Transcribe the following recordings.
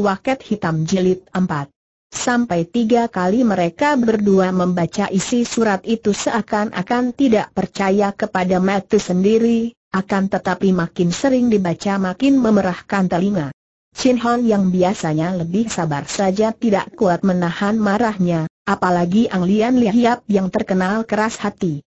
Waket Hitam Jilid 4. Sampai tiga kali mereka berdua membaca isi surat itu seakan-akan tidak percaya kepada Matthew sendiri, akan tetapi makin sering dibaca makin memerahkan telinga. Chin Hon yang biasanya lebih sabar saja tidak kuat menahan marahnya, apalagi Ang Lian Lihiap yang terkenal keras hati.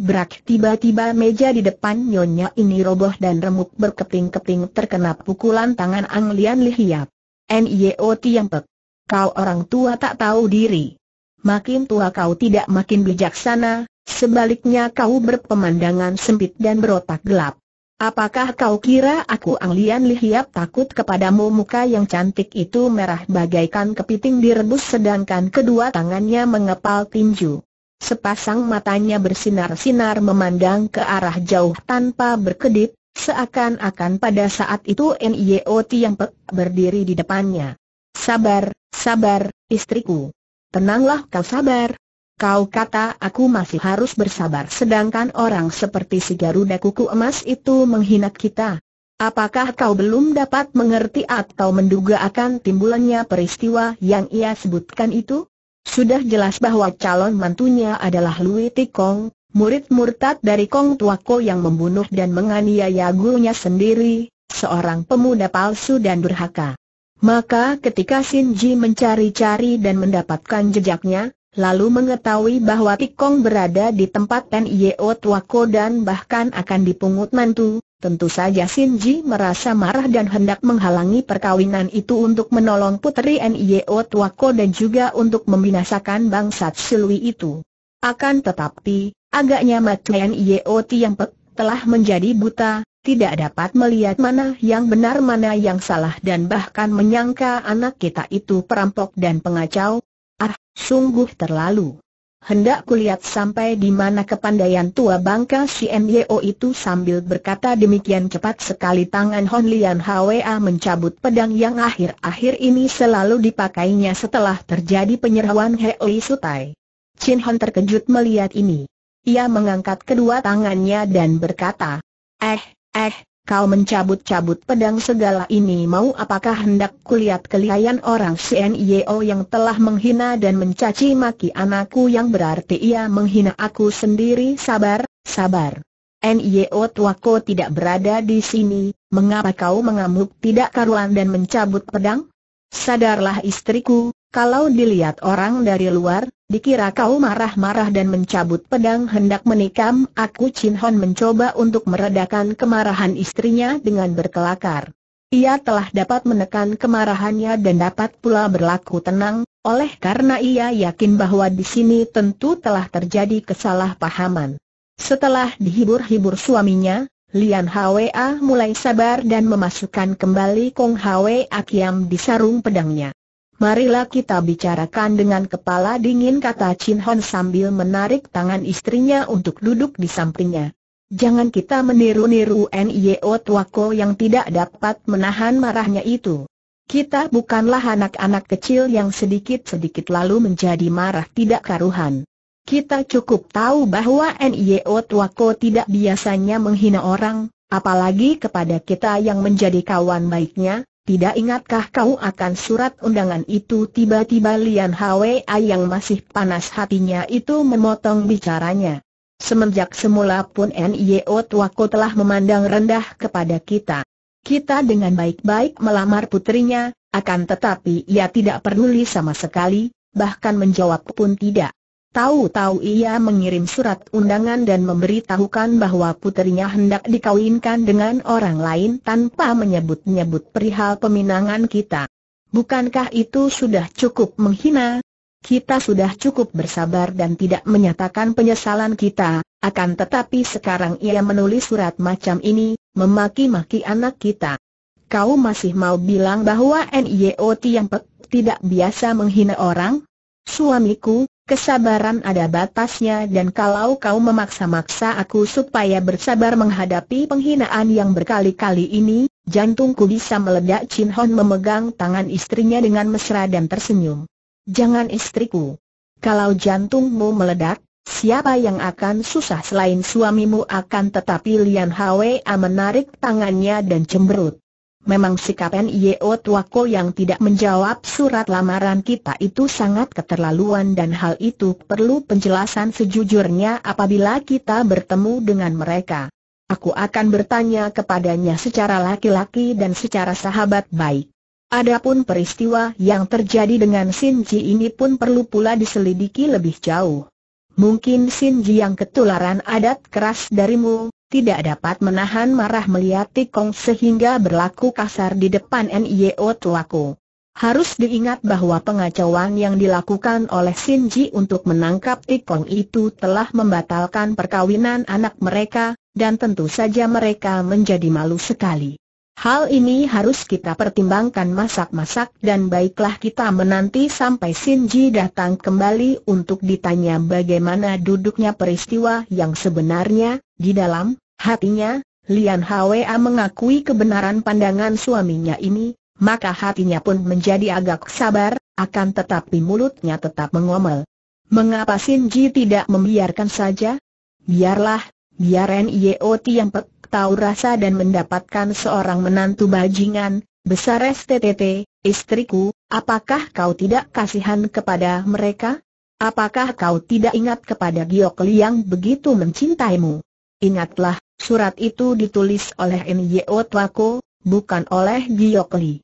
Berak tiba-tiba meja di depan nyonya ini roboh dan remuk berkeping-keping terkena pukulan tangan Ang Lian Lihiap. NIO Tiampek. Kau orang tua tak tahu diri. Makin tua kau tidak makin bijaksana, sebaliknya kau berpemandangan sempit dan berotak gelap. Apakah kau kira aku anglian lihiap takut kepadamu muka yang cantik itu merah bagaikan kepiting direbus sedangkan kedua tangannya mengepal tinju. Sepasang matanya bersinar-sinar memandang ke arah jauh tanpa berkedip, Seakan-akan pada saat itu NIOT yang berdiri di depannya. Sabar, sabar, istriku. Tenanglah kau sabar. Kau kata aku masih harus bersabar sedangkan orang seperti si Garuda Kuku Emas itu menghina kita. Apakah kau belum dapat mengerti atau menduga akan timbulannya peristiwa yang ia sebutkan itu? Sudah jelas bahwa calon mantunya adalah Louis Tikong, murid murtad dari Kong Tuako yang membunuh dan menganiaya gurunya sendiri, seorang pemuda palsu dan durhaka. Maka ketika Ji mencari-cari dan mendapatkan jejaknya, lalu mengetahui bahwa Tikong berada di tempat Tua Tuako dan bahkan akan dipungut mantu, tentu saja Ji merasa marah dan hendak menghalangi perkawinan itu untuk menolong putri Tua Tuako dan juga untuk membinasakan bangsa Silwi itu. Akan tetapi, Agaknya Makian Yeot yang pek, telah menjadi buta, tidak dapat melihat mana yang benar mana yang salah dan bahkan menyangka anak kita itu perampok dan pengacau. Ah, sungguh terlalu. Hendak kulihat sampai di mana kepandaian tua bangka si Nyo itu sambil berkata demikian cepat sekali tangan Hon Lian Hwa mencabut pedang yang akhir-akhir ini selalu dipakainya setelah terjadi penyerawan Hei Sutai. Chin Hon terkejut melihat ini. Ia mengangkat kedua tangannya dan berkata, Eh, eh, kau mencabut-cabut pedang segala ini mau apakah hendak kulihat kelihayan orang CNIO yang telah menghina dan mencaci maki anakku yang berarti ia menghina aku sendiri sabar, sabar. NIO tuaku tidak berada di sini, mengapa kau mengamuk tidak karuan dan mencabut pedang? Sadarlah istriku, kalau dilihat orang dari luar, Dikira kau marah-marah dan mencabut pedang hendak menikam, aku Chin Hon mencoba untuk meredakan kemarahan istrinya dengan berkelakar. Ia telah dapat menekan kemarahannya dan dapat pula berlaku tenang, oleh karena ia yakin bahwa di sini tentu telah terjadi kesalahpahaman. Setelah dihibur-hibur suaminya, Lian Hwa mulai sabar dan memasukkan kembali Kong Hwa akiam di sarung pedangnya. Marilah kita bicarakan dengan kepala dingin kata Chin Hon sambil menarik tangan istrinya untuk duduk di sampingnya. Jangan kita meniru-niru NIO Tuako yang tidak dapat menahan marahnya itu. Kita bukanlah anak-anak kecil yang sedikit-sedikit lalu menjadi marah tidak karuhan. Kita cukup tahu bahwa NIO Tuako tidak biasanya menghina orang, apalagi kepada kita yang menjadi kawan baiknya, tidak ingatkah kau akan surat undangan itu tiba-tiba Lian Hwa yang masih panas hatinya itu memotong bicaranya. Semenjak semula pun N.I.O. Tuako telah memandang rendah kepada kita. Kita dengan baik-baik melamar putrinya, akan tetapi ia tidak peduli sama sekali, bahkan menjawab pun tidak. Tahu-tahu ia mengirim surat undangan dan memberitahukan bahwa putrinya hendak dikawinkan dengan orang lain tanpa menyebut-nyebut perihal peminangan kita. Bukankah itu sudah cukup menghina? Kita sudah cukup bersabar dan tidak menyatakan penyesalan kita, akan tetapi sekarang ia menulis surat macam ini, memaki-maki anak kita. Kau masih mau bilang bahwa NIOT yang pek, tidak biasa menghina orang? Suamiku, Kesabaran ada batasnya dan kalau kau memaksa-maksa aku supaya bersabar menghadapi penghinaan yang berkali-kali ini, jantungku bisa meledak Chin Hon memegang tangan istrinya dengan mesra dan tersenyum. Jangan istriku. Kalau jantungmu meledak, siapa yang akan susah selain suamimu akan tetapi Lian Hwa menarik tangannya dan cemberut. Memang sikap N.I.O. Tuako yang tidak menjawab surat lamaran kita itu sangat keterlaluan dan hal itu perlu penjelasan sejujurnya apabila kita bertemu dengan mereka. Aku akan bertanya kepadanya secara laki-laki dan secara sahabat baik. Adapun peristiwa yang terjadi dengan Shinji ini pun perlu pula diselidiki lebih jauh. Mungkin Shinji yang ketularan adat keras darimu, tidak dapat menahan marah melihat Tikong sehingga berlaku kasar di depan NIO tuaku. Harus diingat bahwa pengacauan yang dilakukan oleh Shinji untuk menangkap Tikong itu telah membatalkan perkawinan anak mereka, dan tentu saja mereka menjadi malu sekali. Hal ini harus kita pertimbangkan masak-masak dan baiklah kita menanti sampai Shinji datang kembali untuk ditanya bagaimana duduknya peristiwa yang sebenarnya, di dalam, Hatinya, Lian Hwa mengakui kebenaran pandangan suaminya ini, maka hatinya pun menjadi agak sabar, akan tetapi mulutnya tetap mengomel. Mengapa Ji tidak membiarkan saja? Biarlah, biar Nio yang pek tahu rasa dan mendapatkan seorang menantu bajingan, besar STTT, istriku, apakah kau tidak kasihan kepada mereka? Apakah kau tidak ingat kepada Giok Liang begitu mencintaimu? Ingatlah, surat itu ditulis oleh Nyo Tuako, bukan oleh Giok Li.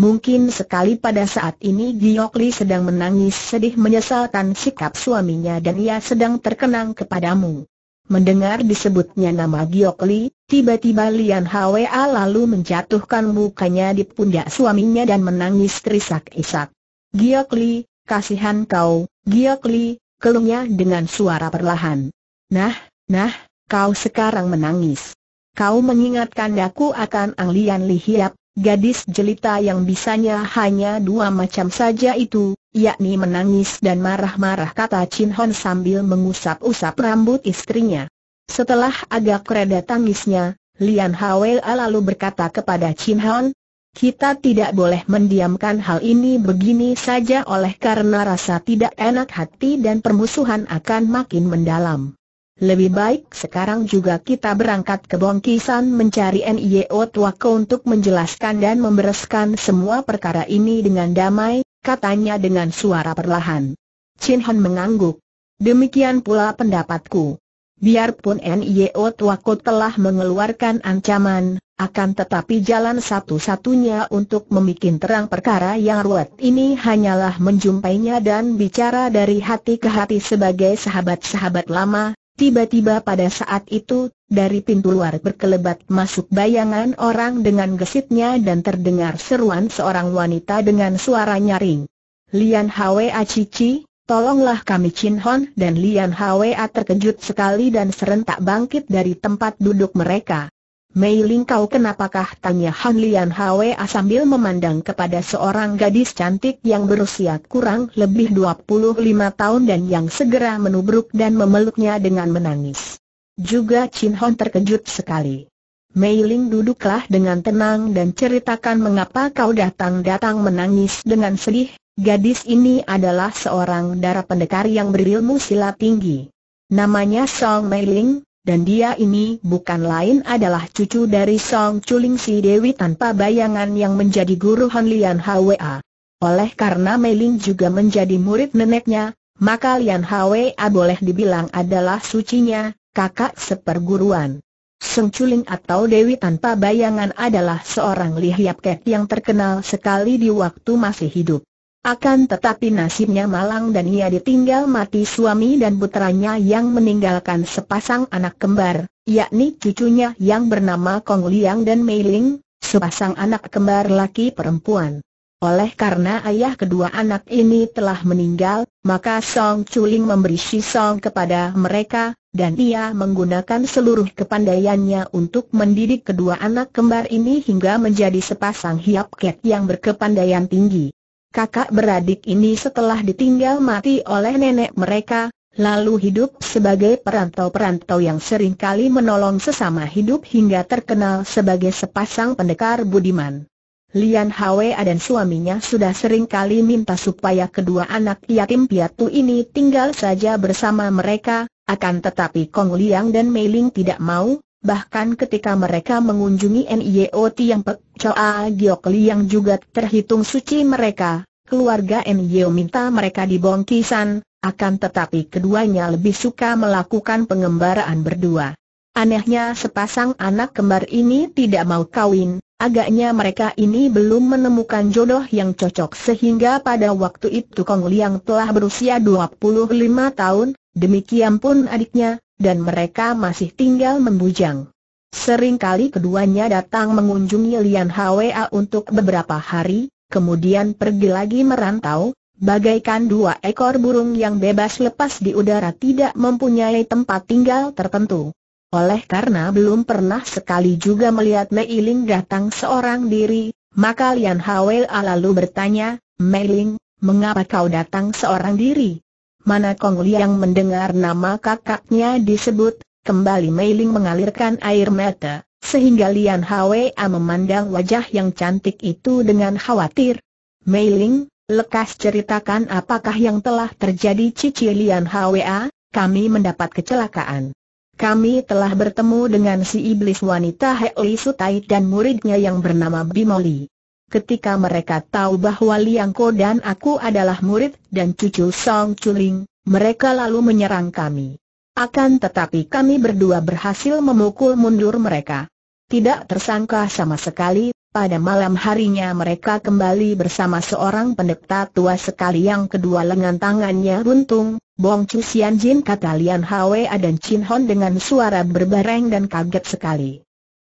Mungkin sekali pada saat ini Giok Li sedang menangis sedih menyesalkan sikap suaminya dan ia sedang terkenang kepadamu. Mendengar disebutnya nama Giok Li, tiba-tiba Lian Hwa lalu menjatuhkan mukanya di pundak suaminya dan menangis terisak-isak. Giok Li, kasihan kau, Giok Li, kelungnya dengan suara perlahan. Nah, nah, kau sekarang menangis. Kau mengingatkan aku akan Ang Lian Li Hiap, gadis jelita yang bisanya hanya dua macam saja itu, yakni menangis dan marah-marah kata Chin Hon sambil mengusap-usap rambut istrinya. Setelah agak reda tangisnya, Lian Hwel lalu berkata kepada Chin Hon, kita tidak boleh mendiamkan hal ini begini saja oleh karena rasa tidak enak hati dan permusuhan akan makin mendalam. Lebih baik sekarang juga kita berangkat ke Bongkisan mencari N.I.O. Tuako untuk menjelaskan dan membereskan semua perkara ini dengan damai, katanya dengan suara perlahan. Chin Han mengangguk. Demikian pula pendapatku. Biarpun N.I.O. Tuako telah mengeluarkan ancaman, akan tetapi jalan satu-satunya untuk membuat terang perkara yang ruwet ini hanyalah menjumpainya dan bicara dari hati ke hati sebagai sahabat-sahabat lama, Tiba-tiba pada saat itu, dari pintu luar berkelebat masuk bayangan orang dengan gesitnya dan terdengar seruan seorang wanita dengan suara nyaring. Lian Hwa Cici, tolonglah kami Chin Hon dan Lian Hwa terkejut sekali dan serentak bangkit dari tempat duduk mereka. Mei Ling kau kenapakah tanya Han Lian Hwa sambil memandang kepada seorang gadis cantik yang berusia kurang lebih 25 tahun dan yang segera menubruk dan memeluknya dengan menangis. Juga Chin Hon terkejut sekali. Mei Ling duduklah dengan tenang dan ceritakan mengapa kau datang-datang menangis dengan sedih. Gadis ini adalah seorang darah pendekar yang berilmu silat tinggi. Namanya Song Mei Ling, dan dia ini bukan lain adalah cucu dari Song Chuling Si Dewi tanpa bayangan yang menjadi guru Han Lian Hwa. Oleh karena Meiling juga menjadi murid neneknya, maka Lian Hwa boleh dibilang adalah sucinya, kakak seperguruan. Song Chuling atau Dewi tanpa bayangan adalah seorang lihiap ket yang terkenal sekali di waktu masih hidup. Akan tetapi nasibnya malang dan ia ditinggal mati suami dan putranya yang meninggalkan sepasang anak kembar, yakni cucunya yang bernama Kong Liang dan Mei Ling, sepasang anak kembar laki perempuan. Oleh karena ayah kedua anak ini telah meninggal, maka Song Chuling memberi Si Song kepada mereka, dan ia menggunakan seluruh kepandaiannya untuk mendidik kedua anak kembar ini hingga menjadi sepasang hiap ket yang berkepandaian tinggi kakak beradik ini setelah ditinggal mati oleh nenek mereka, lalu hidup sebagai perantau-perantau yang sering kali menolong sesama hidup hingga terkenal sebagai sepasang pendekar budiman. Lian Hwa dan suaminya sudah sering kali minta supaya kedua anak yatim piatu ini tinggal saja bersama mereka, akan tetapi Kong Liang dan Mei Ling tidak mau, Bahkan ketika mereka mengunjungi NIO Tiang Pek Choa Giokli yang juga terhitung suci mereka, keluarga NIO minta mereka dibongkisan, akan tetapi keduanya lebih suka melakukan pengembaraan berdua. Anehnya sepasang anak kembar ini tidak mau kawin, agaknya mereka ini belum menemukan jodoh yang cocok sehingga pada waktu itu Kong Liang telah berusia 25 tahun, demikian pun adiknya, dan mereka masih tinggal membujang. kali keduanya datang mengunjungi Lian Hwa untuk beberapa hari, kemudian pergi lagi merantau, bagaikan dua ekor burung yang bebas lepas di udara tidak mempunyai tempat tinggal tertentu. Oleh karena belum pernah sekali juga melihat Mei Ling datang seorang diri, maka Lian Hwa lalu bertanya, Mei Ling, mengapa kau datang seorang diri? Mana Kong Liang mendengar nama kakaknya disebut, kembali Mei Ling mengalirkan air mata, sehingga Lian Hwa memandang wajah yang cantik itu dengan khawatir. Mei Ling, lekas ceritakan apakah yang telah terjadi Cici Lian Hwa, kami mendapat kecelakaan. Kami telah bertemu dengan si iblis wanita Hei Sutai dan muridnya yang bernama Bimoli ketika mereka tahu bahwa Liang Ko dan aku adalah murid dan cucu Song Chuling, mereka lalu menyerang kami. Akan tetapi kami berdua berhasil memukul mundur mereka. Tidak tersangka sama sekali, pada malam harinya mereka kembali bersama seorang pendeta tua sekali yang kedua lengan tangannya runtung, Bong Chu Sian Jin kata Lian Hwa dan Chin Hon dengan suara berbareng dan kaget sekali.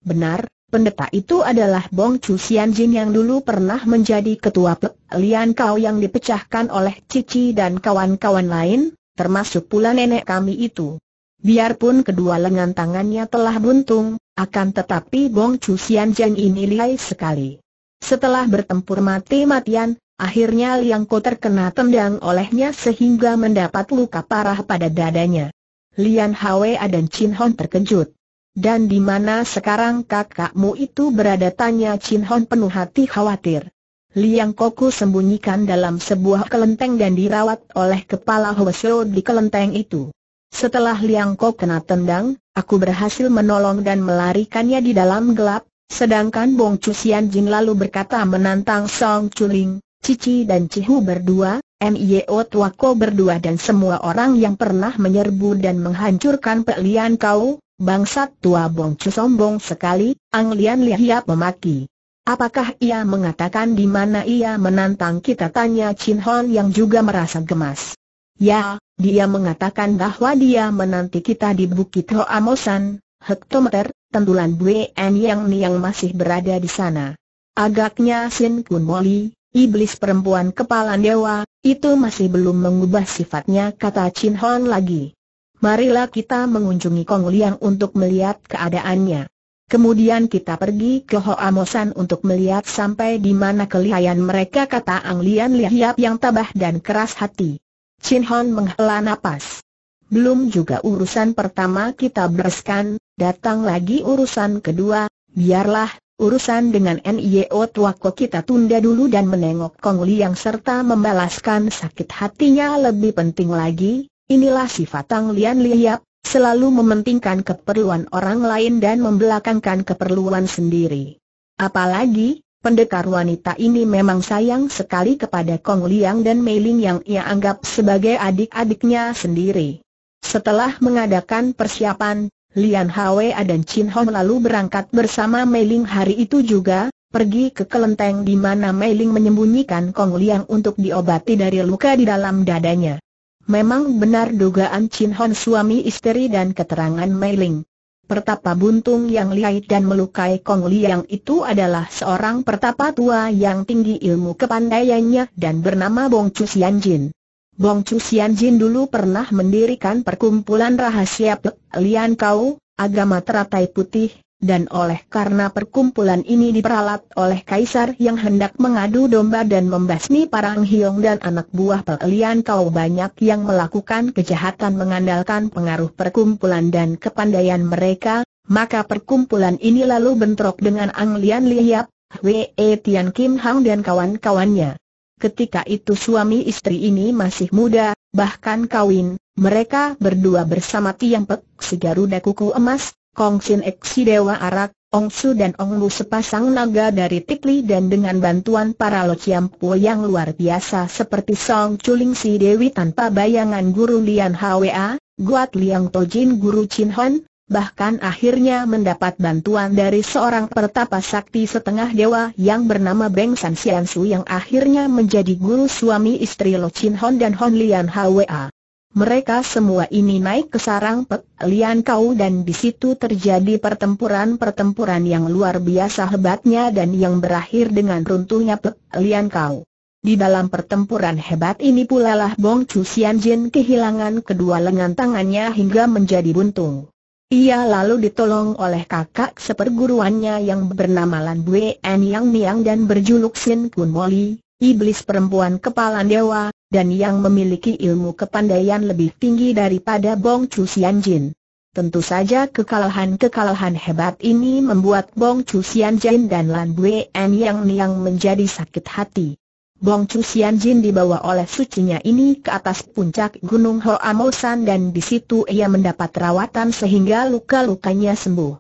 Benar, Pendeta itu adalah Bong Chu Xian Jin yang dulu pernah menjadi ketua Pek Lian Kau yang dipecahkan oleh Cici dan kawan-kawan lain, termasuk pula nenek kami itu. Biarpun kedua lengan tangannya telah buntung, akan tetapi Bong Chu Xian Jin ini lihai sekali. Setelah bertempur mati-matian, akhirnya Liang Ko terkena tendang olehnya sehingga mendapat luka parah pada dadanya. Lian Hwa dan Chin Hon terkejut. Dan di mana sekarang kakakmu itu berada tanya Chin Hon penuh hati khawatir. Liang Koku sembunyikan dalam sebuah kelenteng dan dirawat oleh kepala Hwasyo di kelenteng itu. Setelah Liang Kok kena tendang, aku berhasil menolong dan melarikannya di dalam gelap, sedangkan Bong Chu Sian Jin lalu berkata menantang Song Chuling, Cici dan Cihu berdua, Mio e Ko berdua dan semua orang yang pernah menyerbu dan menghancurkan pelian kau, Bangsat tua bongcu sombong sekali, Ang Lian Lihiap memaki. Apakah ia mengatakan di mana ia menantang kita tanya Chin Hon yang juga merasa gemas. Ya, dia mengatakan bahwa dia menanti kita di Bukit Amosan, hektometer, tentulan Buen yang yang masih berada di sana. Agaknya Sin Kun Moli, iblis perempuan kepala dewa, itu masih belum mengubah sifatnya kata Chin Hon lagi marilah kita mengunjungi Kong Liang untuk melihat keadaannya. Kemudian kita pergi ke Mosan untuk melihat sampai di mana kelihayan mereka kata Ang Lian Lihiap yang tabah dan keras hati. Chin Hon menghela napas. Belum juga urusan pertama kita bereskan, datang lagi urusan kedua, biarlah Urusan dengan NIO Tuako kita tunda dulu dan menengok Kong Liang serta membalaskan sakit hatinya lebih penting lagi, Inilah sifat Tang Lian Liap, selalu mementingkan keperluan orang lain dan membelakangkan keperluan sendiri. Apalagi, pendekar wanita ini memang sayang sekali kepada Kong Liang dan Mei Ling yang ia anggap sebagai adik-adiknya sendiri. Setelah mengadakan persiapan, Lian Hwa dan Chin Hong lalu berangkat bersama Mei Ling hari itu juga, pergi ke kelenteng di mana Mei Ling menyembunyikan Kong Liang untuk diobati dari luka di dalam dadanya. Memang benar dugaan Chin Hon suami istri dan keterangan Mei Ling. Pertapa buntung yang lihai dan melukai Kong Liang itu adalah seorang pertapa tua yang tinggi ilmu kepandaiannya dan bernama Bong Chu Sian Jin. Bong Chu Sian Jin dulu pernah mendirikan perkumpulan rahasia Pek Lian Kau, agama teratai putih, dan oleh karena perkumpulan ini diperalat oleh kaisar yang hendak mengadu domba dan membasmi Parang Hiong dan anak buah Pelian Kau banyak yang melakukan kejahatan mengandalkan pengaruh perkumpulan dan kepandaian mereka, maka perkumpulan ini lalu bentrok dengan Ang Lian Liap, Wei e Tian Kim Hang dan kawan-kawannya. Ketika itu suami istri ini masih muda, bahkan kawin, mereka berdua bersama Tiang Pek, segaruda Kuku Emas, Kong Sin Eksi Dewa Arak, Ong Su dan Ong Lu sepasang naga dari Tikli dan dengan bantuan para Lo Po yang luar biasa seperti Song Chuling Si Dewi tanpa bayangan Guru Lian Hwa, Guat Liang Tojin Guru Chin Hon, bahkan akhirnya mendapat bantuan dari seorang pertapa sakti setengah dewa yang bernama Beng San Sian Su yang akhirnya menjadi guru suami istri Lo Chin Hon dan Hon Lian Hwa mereka semua ini naik ke sarang Pek Lian Kau dan di situ terjadi pertempuran-pertempuran yang luar biasa hebatnya dan yang berakhir dengan runtuhnya Pek Lian Kau. Di dalam pertempuran hebat ini pula lah Bong Chu Sian Jin kehilangan kedua lengan tangannya hingga menjadi buntung. Ia lalu ditolong oleh kakak seperguruannya yang bernama Lan Bue En Yang Niang dan berjuluk Sin Kun Moli, iblis perempuan kepala dewa, dan yang memiliki ilmu kepandaian lebih tinggi daripada Bong Chu Sian Jin. Tentu saja kekalahan-kekalahan hebat ini membuat Bong Chu Sian Jin dan Lan Bue En Yang Niang menjadi sakit hati. Bong Chu Sian Jin dibawa oleh sucinya ini ke atas puncak Gunung Ho Amosan dan di situ ia mendapat rawatan sehingga luka-lukanya sembuh.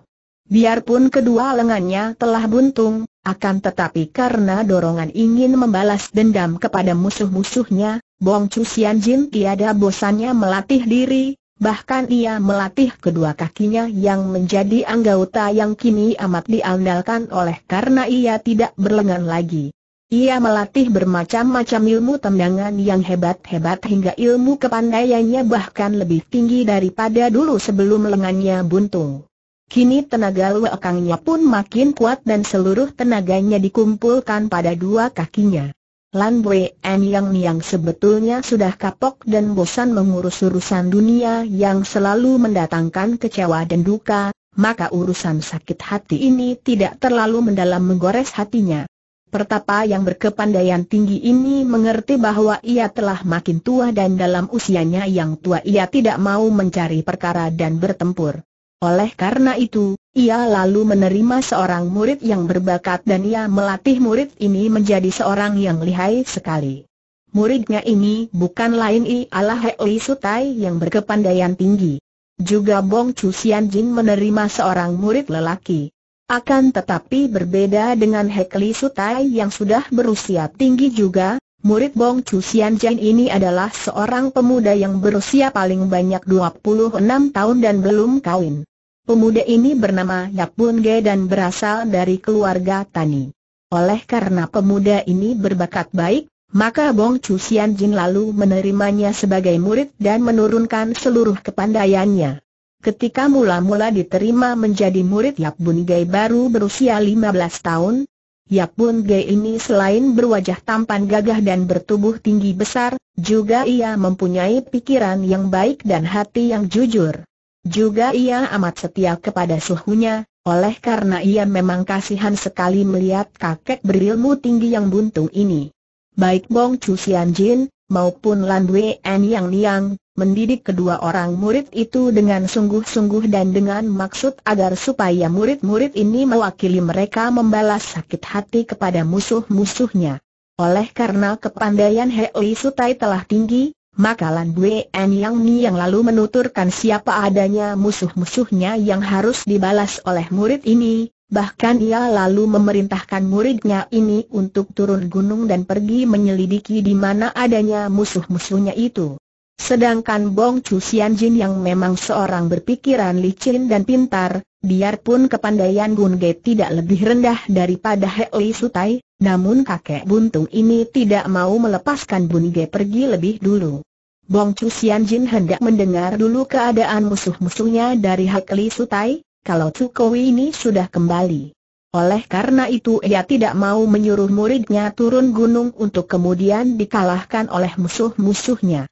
Biarpun kedua lengannya telah buntung, akan tetapi karena dorongan ingin membalas dendam kepada musuh-musuhnya, Bong Chu Sian Jin tiada bosannya melatih diri, bahkan ia melatih kedua kakinya yang menjadi anggota yang kini amat diandalkan oleh karena ia tidak berlengan lagi. Ia melatih bermacam-macam ilmu tendangan yang hebat-hebat hingga ilmu kepandaiannya bahkan lebih tinggi daripada dulu sebelum lengannya buntung. Kini tenaga luakangnya pun makin kuat dan seluruh tenaganya dikumpulkan pada dua kakinya. Lan Wei En Yang Niang sebetulnya sudah kapok dan bosan mengurus urusan dunia yang selalu mendatangkan kecewa dan duka, maka urusan sakit hati ini tidak terlalu mendalam menggores hatinya. Pertapa yang berkepandaian tinggi ini mengerti bahwa ia telah makin tua dan dalam usianya yang tua ia tidak mau mencari perkara dan bertempur. Oleh karena itu, ia lalu menerima seorang murid yang berbakat dan ia melatih murid ini menjadi seorang yang lihai sekali. Muridnya ini bukan lain ialah Li Sutai yang berkepandaian tinggi. Juga Bong Chu Sian Jin menerima seorang murid lelaki. Akan tetapi berbeda dengan Li Sutai yang sudah berusia tinggi juga, Murid Bong Chu Sian ini adalah seorang pemuda yang berusia paling banyak 26 tahun dan belum kawin. Pemuda ini bernama Yap Bun Ge dan berasal dari keluarga Tani. Oleh karena pemuda ini berbakat baik, maka Bong Chu Sian Jin lalu menerimanya sebagai murid dan menurunkan seluruh kepandaiannya. Ketika mula-mula diterima menjadi murid Yap Bun Ge baru berusia 15 tahun, Bun ya Ge ini selain berwajah tampan gagah dan bertubuh tinggi besar, juga ia mempunyai pikiran yang baik dan hati yang jujur. Juga ia amat setia kepada suhunya, oleh karena ia memang kasihan sekali melihat kakek berilmu tinggi yang buntung ini. Baik Bong Chu Sian Jin, maupun Lan Wei En Yang Niang, mendidik kedua orang murid itu dengan sungguh-sungguh dan dengan maksud agar supaya murid-murid ini mewakili mereka membalas sakit hati kepada musuh-musuhnya. Oleh karena kepandaian Hei Sutai telah tinggi, maka Lan En Yang Ni yang lalu menuturkan siapa adanya musuh-musuhnya yang harus dibalas oleh murid ini, bahkan ia lalu memerintahkan muridnya ini untuk turun gunung dan pergi menyelidiki di mana adanya musuh-musuhnya itu. Sedangkan Bong Chu Sian Jin yang memang seorang berpikiran licin dan pintar, biarpun kepandaian Gun Ge tidak lebih rendah daripada Hei Sutai, namun kakek buntung ini tidak mau melepaskan Bun Ge pergi lebih dulu. Bong Chu Sian Jin hendak mendengar dulu keadaan musuh-musuhnya dari Li Sutai, kalau Kowi ini sudah kembali. Oleh karena itu ia tidak mau menyuruh muridnya turun gunung untuk kemudian dikalahkan oleh musuh-musuhnya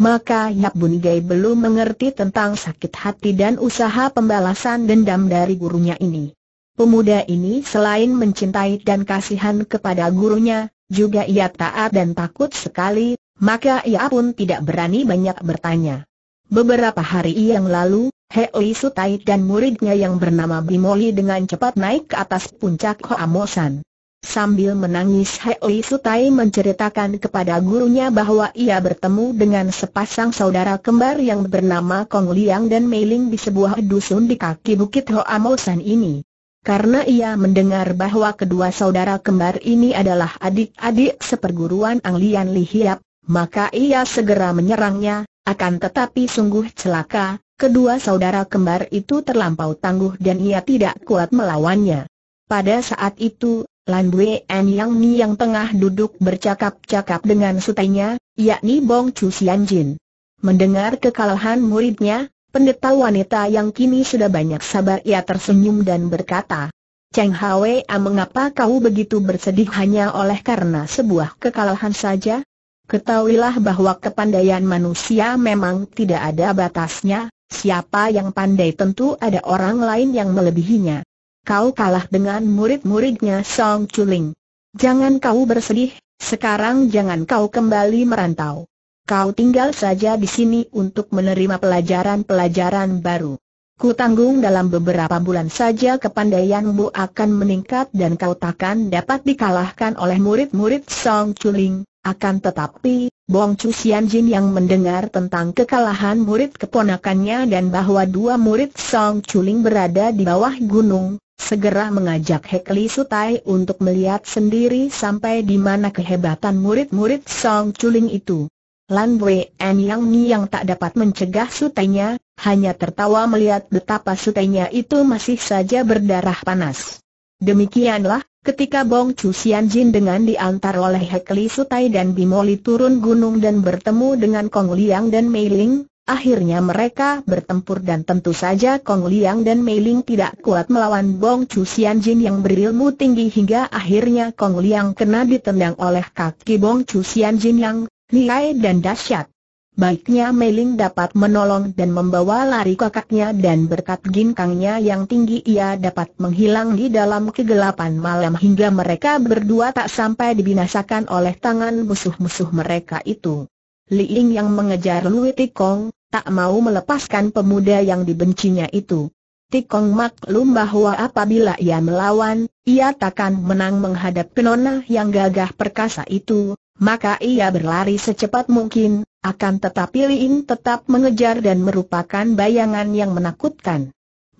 maka Yap Bun Gai belum mengerti tentang sakit hati dan usaha pembalasan dendam dari gurunya ini. Pemuda ini selain mencintai dan kasihan kepada gurunya, juga ia taat dan takut sekali, maka ia pun tidak berani banyak bertanya. Beberapa hari yang lalu, Li Sutai dan muridnya yang bernama Bimoli dengan cepat naik ke atas puncak Mosan. Sambil menangis Hei Sutai menceritakan kepada gurunya bahwa ia bertemu dengan sepasang saudara kembar yang bernama Kong Liang dan Mei Ling di sebuah dusun di kaki bukit Hoa San ini. Karena ia mendengar bahwa kedua saudara kembar ini adalah adik-adik seperguruan Ang Lian Li Hiap, maka ia segera menyerangnya, akan tetapi sungguh celaka, kedua saudara kembar itu terlampau tangguh dan ia tidak kuat melawannya. Pada saat itu, Lan Bue En Yang Ni yang tengah duduk bercakap-cakap dengan sutainya, yakni Bong Chu Sian Jin. Mendengar kekalahan muridnya, pendeta wanita yang kini sudah banyak sabar ia tersenyum dan berkata, Cheng Hwa ah, mengapa kau begitu bersedih hanya oleh karena sebuah kekalahan saja? Ketahuilah bahwa kepandaian manusia memang tidak ada batasnya, siapa yang pandai tentu ada orang lain yang melebihinya kau kalah dengan murid-muridnya Song Chuling. Jangan kau bersedih, sekarang jangan kau kembali merantau. Kau tinggal saja di sini untuk menerima pelajaran-pelajaran baru. Ku tanggung dalam beberapa bulan saja kepandaianmu akan meningkat dan kau takkan dapat dikalahkan oleh murid-murid Song Chuling. Akan tetapi, Bong Chu Xian Jin yang mendengar tentang kekalahan murid keponakannya dan bahwa dua murid Song Chuling berada di bawah gunung, segera mengajak Hekli Sutai untuk melihat sendiri sampai di mana kehebatan murid-murid Song Chuling itu. Lan Wei En Yang yang tak dapat mencegah sutainya, hanya tertawa melihat betapa sutainya itu masih saja berdarah panas. Demikianlah, ketika Bong Chu Sian Jin dengan diantar oleh Hekli Sutai dan Bimoli turun gunung dan bertemu dengan Kong Liang dan Mei Ling, Akhirnya mereka bertempur dan tentu saja Kong Liang dan Mei Ling tidak kuat melawan Bong Chu Sian Jin yang berilmu tinggi hingga akhirnya Kong Liang kena ditendang oleh kaki Bong Chu Sian Jin yang liai dan dahsyat. Baiknya Mei Ling dapat menolong dan membawa lari kakaknya dan berkat ginkangnya yang tinggi ia dapat menghilang di dalam kegelapan malam hingga mereka berdua tak sampai dibinasakan oleh tangan musuh-musuh mereka itu. Li Ying yang mengejar Lui Tikong, tak mau melepaskan pemuda yang dibencinya itu. Tikong maklum bahwa apabila ia melawan, ia takkan menang menghadap penona yang gagah perkasa itu, maka ia berlari secepat mungkin, akan tetapi Li Ying tetap mengejar dan merupakan bayangan yang menakutkan.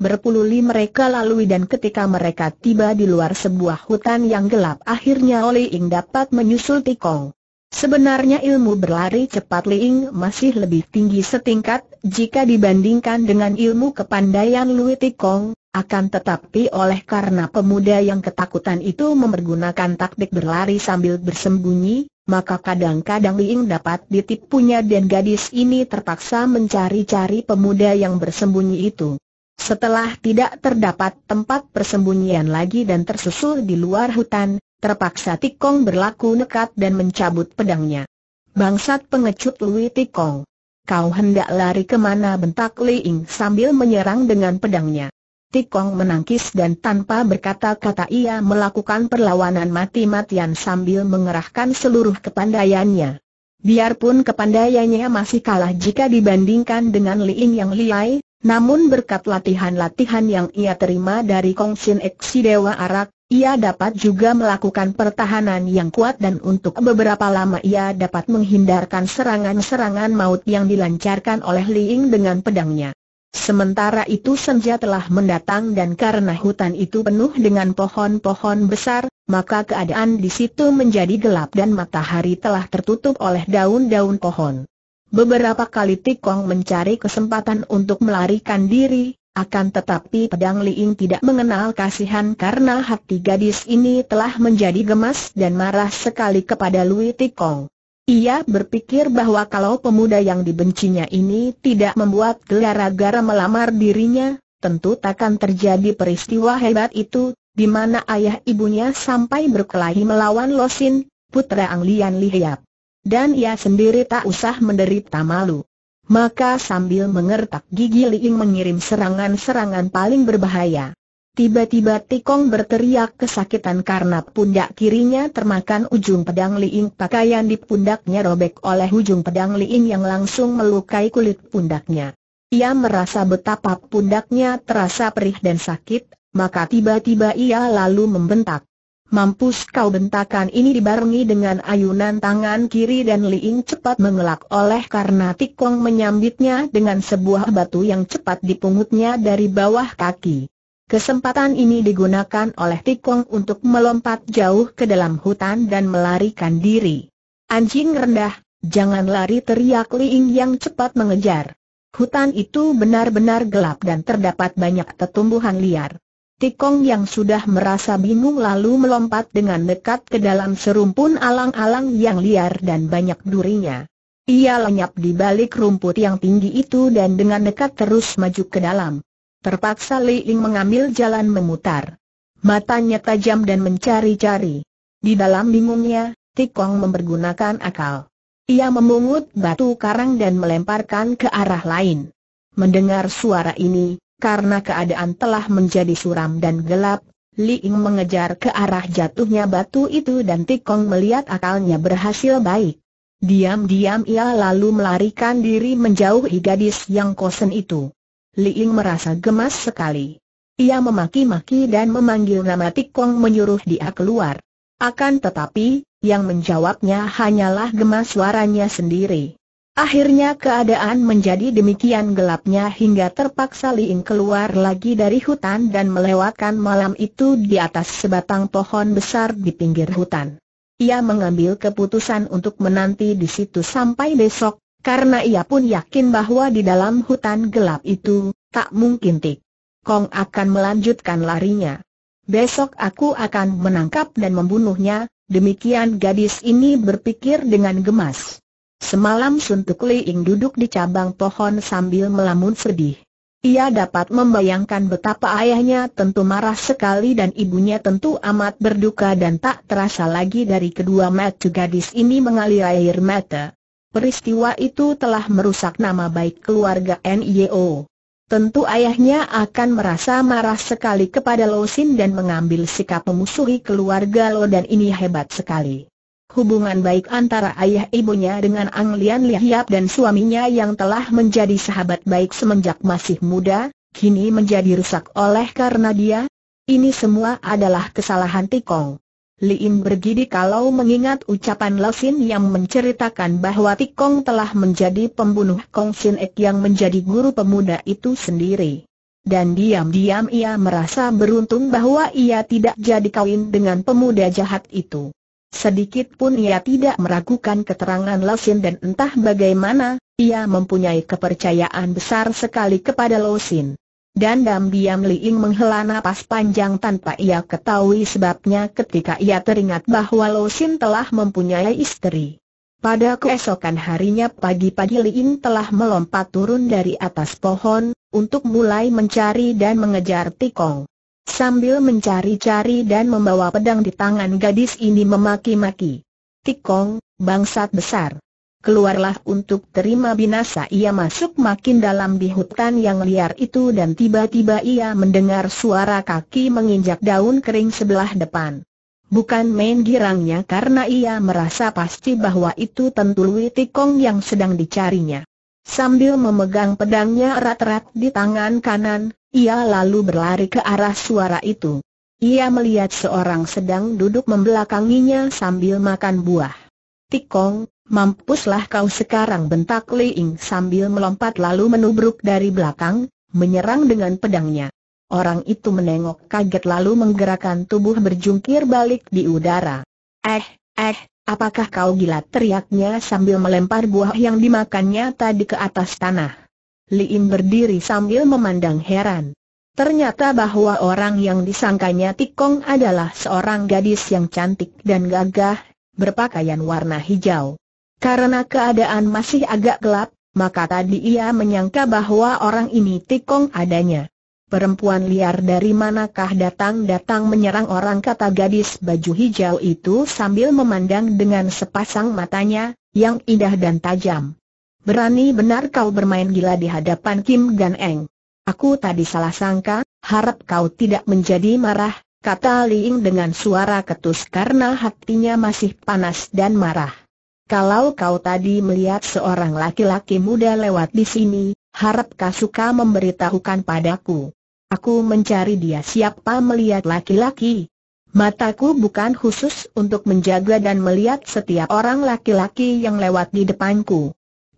berpuluh li mereka lalui dan ketika mereka tiba di luar sebuah hutan yang gelap akhirnya Ying dapat menyusul Tikong. Sebenarnya ilmu berlari cepat Liing masih lebih tinggi setingkat jika dibandingkan dengan ilmu kepandaian Lui Tikong, akan tetapi oleh karena pemuda yang ketakutan itu mempergunakan taktik berlari sambil bersembunyi, maka kadang-kadang Liing dapat ditipunya dan gadis ini terpaksa mencari-cari pemuda yang bersembunyi itu. Setelah tidak terdapat tempat persembunyian lagi dan tersusul di luar hutan, Terpaksa Tikong berlaku nekat dan mencabut pedangnya. Bangsat pengecut Lui Tikong. Kau hendak lari kemana bentak Li Ying sambil menyerang dengan pedangnya. Tikong menangkis dan tanpa berkata-kata ia melakukan perlawanan mati-matian sambil mengerahkan seluruh kepandaiannya. Biarpun kepandaiannya masih kalah jika dibandingkan dengan Li Ying yang liai, namun berkat latihan-latihan yang ia terima dari Kong Sin Eksi Dewa Arak, ia dapat juga melakukan pertahanan yang kuat dan untuk beberapa lama ia dapat menghindarkan serangan-serangan maut yang dilancarkan oleh Liing dengan pedangnya. Sementara itu senja telah mendatang dan karena hutan itu penuh dengan pohon-pohon besar, maka keadaan di situ menjadi gelap dan matahari telah tertutup oleh daun-daun pohon. Beberapa kali Tikong mencari kesempatan untuk melarikan diri, akan tetapi pedang Li Ying tidak mengenal kasihan karena hati gadis ini telah menjadi gemas dan marah sekali kepada Lui Tikong. Ia berpikir bahwa kalau pemuda yang dibencinya ini tidak membuat gara-gara melamar dirinya, tentu takkan terjadi peristiwa hebat itu, di mana ayah ibunya sampai berkelahi melawan Losin, putra Anglian Lihiap. Dan ia sendiri tak usah menderita malu. Maka sambil mengertak gigi Liing mengirim serangan-serangan paling berbahaya. Tiba-tiba Tikong berteriak kesakitan karena pundak kirinya termakan ujung pedang Liing pakaian di pundaknya robek oleh ujung pedang Liing yang langsung melukai kulit pundaknya. Ia merasa betapa pundaknya terasa perih dan sakit, maka tiba-tiba ia lalu membentak. Mampus kau bentakan ini dibarengi dengan ayunan tangan kiri dan Liing cepat mengelak oleh karena Tikong menyambitnya dengan sebuah batu yang cepat dipungutnya dari bawah kaki. Kesempatan ini digunakan oleh Tikong untuk melompat jauh ke dalam hutan dan melarikan diri. Anjing rendah, jangan lari teriak Liing yang cepat mengejar. Hutan itu benar-benar gelap dan terdapat banyak tetumbuhan liar. Tikong yang sudah merasa bingung lalu melompat dengan dekat ke dalam serumpun alang-alang yang liar dan banyak durinya. Ia lenyap di balik rumput yang tinggi itu dan dengan dekat terus maju ke dalam. Terpaksa Li Ling mengambil jalan memutar. Matanya tajam dan mencari-cari. Di dalam bingungnya, Tikong mempergunakan akal. Ia memungut batu karang dan melemparkan ke arah lain. Mendengar suara ini, karena keadaan telah menjadi suram dan gelap, Li Ying mengejar ke arah jatuhnya batu itu dan Tikong melihat akalnya berhasil baik. Diam-diam ia lalu melarikan diri menjauhi gadis yang kosen itu. Li Ying merasa gemas sekali. Ia memaki-maki dan memanggil nama Tikong menyuruh dia keluar. Akan tetapi, yang menjawabnya hanyalah gemas suaranya sendiri. Akhirnya keadaan menjadi demikian gelapnya hingga terpaksa Liing keluar lagi dari hutan dan melewatkan malam itu di atas sebatang pohon besar di pinggir hutan. Ia mengambil keputusan untuk menanti di situ sampai besok, karena ia pun yakin bahwa di dalam hutan gelap itu, tak mungkin Tik. Kong akan melanjutkan larinya. Besok aku akan menangkap dan membunuhnya, demikian gadis ini berpikir dengan gemas. Semalam Sun Tuk Ing duduk di cabang pohon sambil melamun sedih. Ia dapat membayangkan betapa ayahnya tentu marah sekali dan ibunya tentu amat berduka dan tak terasa lagi dari kedua mata gadis ini mengalir air mata. Peristiwa itu telah merusak nama baik keluarga NIO. Tentu ayahnya akan merasa marah sekali kepada Lo Sin dan mengambil sikap memusuhi keluarga Lo dan ini hebat sekali. Hubungan baik antara ayah ibunya dengan Ang Lian dan suaminya yang telah menjadi sahabat baik semenjak masih muda, kini menjadi rusak oleh karena dia. Ini semua adalah kesalahan Tikong. Liin bergidi kalau mengingat ucapan Losin yang menceritakan bahwa Tikong telah menjadi pembunuh Kong Sin Ek yang menjadi guru pemuda itu sendiri. Dan diam-diam ia merasa beruntung bahwa ia tidak jadi kawin dengan pemuda jahat itu. Sedikit pun ia tidak meragukan keterangan Losin dan entah bagaimana, ia mempunyai kepercayaan besar sekali kepada Losin. Dan dam Li Ying menghela nafas panjang tanpa ia ketahui sebabnya ketika ia teringat bahwa Losin telah mempunyai istri. Pada keesokan harinya pagi-pagi Liing telah melompat turun dari atas pohon, untuk mulai mencari dan mengejar Tikong. Sambil mencari-cari dan membawa pedang di tangan gadis ini memaki-maki. Tikong, bangsat besar. Keluarlah untuk terima binasa ia masuk makin dalam di hutan yang liar itu dan tiba-tiba ia mendengar suara kaki menginjak daun kering sebelah depan. Bukan main girangnya karena ia merasa pasti bahwa itu tentu Lui Tikong yang sedang dicarinya. Sambil memegang pedangnya erat-erat di tangan kanan, ia lalu berlari ke arah suara itu. Ia melihat seorang sedang duduk membelakanginya sambil makan buah. Tikong, mampuslah kau sekarang bentak Ying sambil melompat lalu menubruk dari belakang, menyerang dengan pedangnya. Orang itu menengok kaget lalu menggerakkan tubuh berjungkir balik di udara. Eh, eh, apakah kau gila teriaknya sambil melempar buah yang dimakannya tadi ke atas tanah. Liim berdiri sambil memandang heran. Ternyata bahwa orang yang disangkanya Tikong adalah seorang gadis yang cantik dan gagah, berpakaian warna hijau. Karena keadaan masih agak gelap, maka tadi ia menyangka bahwa orang ini Tikong adanya. Perempuan liar dari manakah datang-datang menyerang orang kata gadis baju hijau itu sambil memandang dengan sepasang matanya, yang indah dan tajam berani benar kau bermain gila di hadapan Kim Gan Eng. Aku tadi salah sangka, harap kau tidak menjadi marah, kata Li Ying dengan suara ketus karena hatinya masih panas dan marah. Kalau kau tadi melihat seorang laki-laki muda lewat di sini, harap kau suka memberitahukan padaku. Aku mencari dia siapa melihat laki-laki. Mataku bukan khusus untuk menjaga dan melihat setiap orang laki-laki yang lewat di depanku.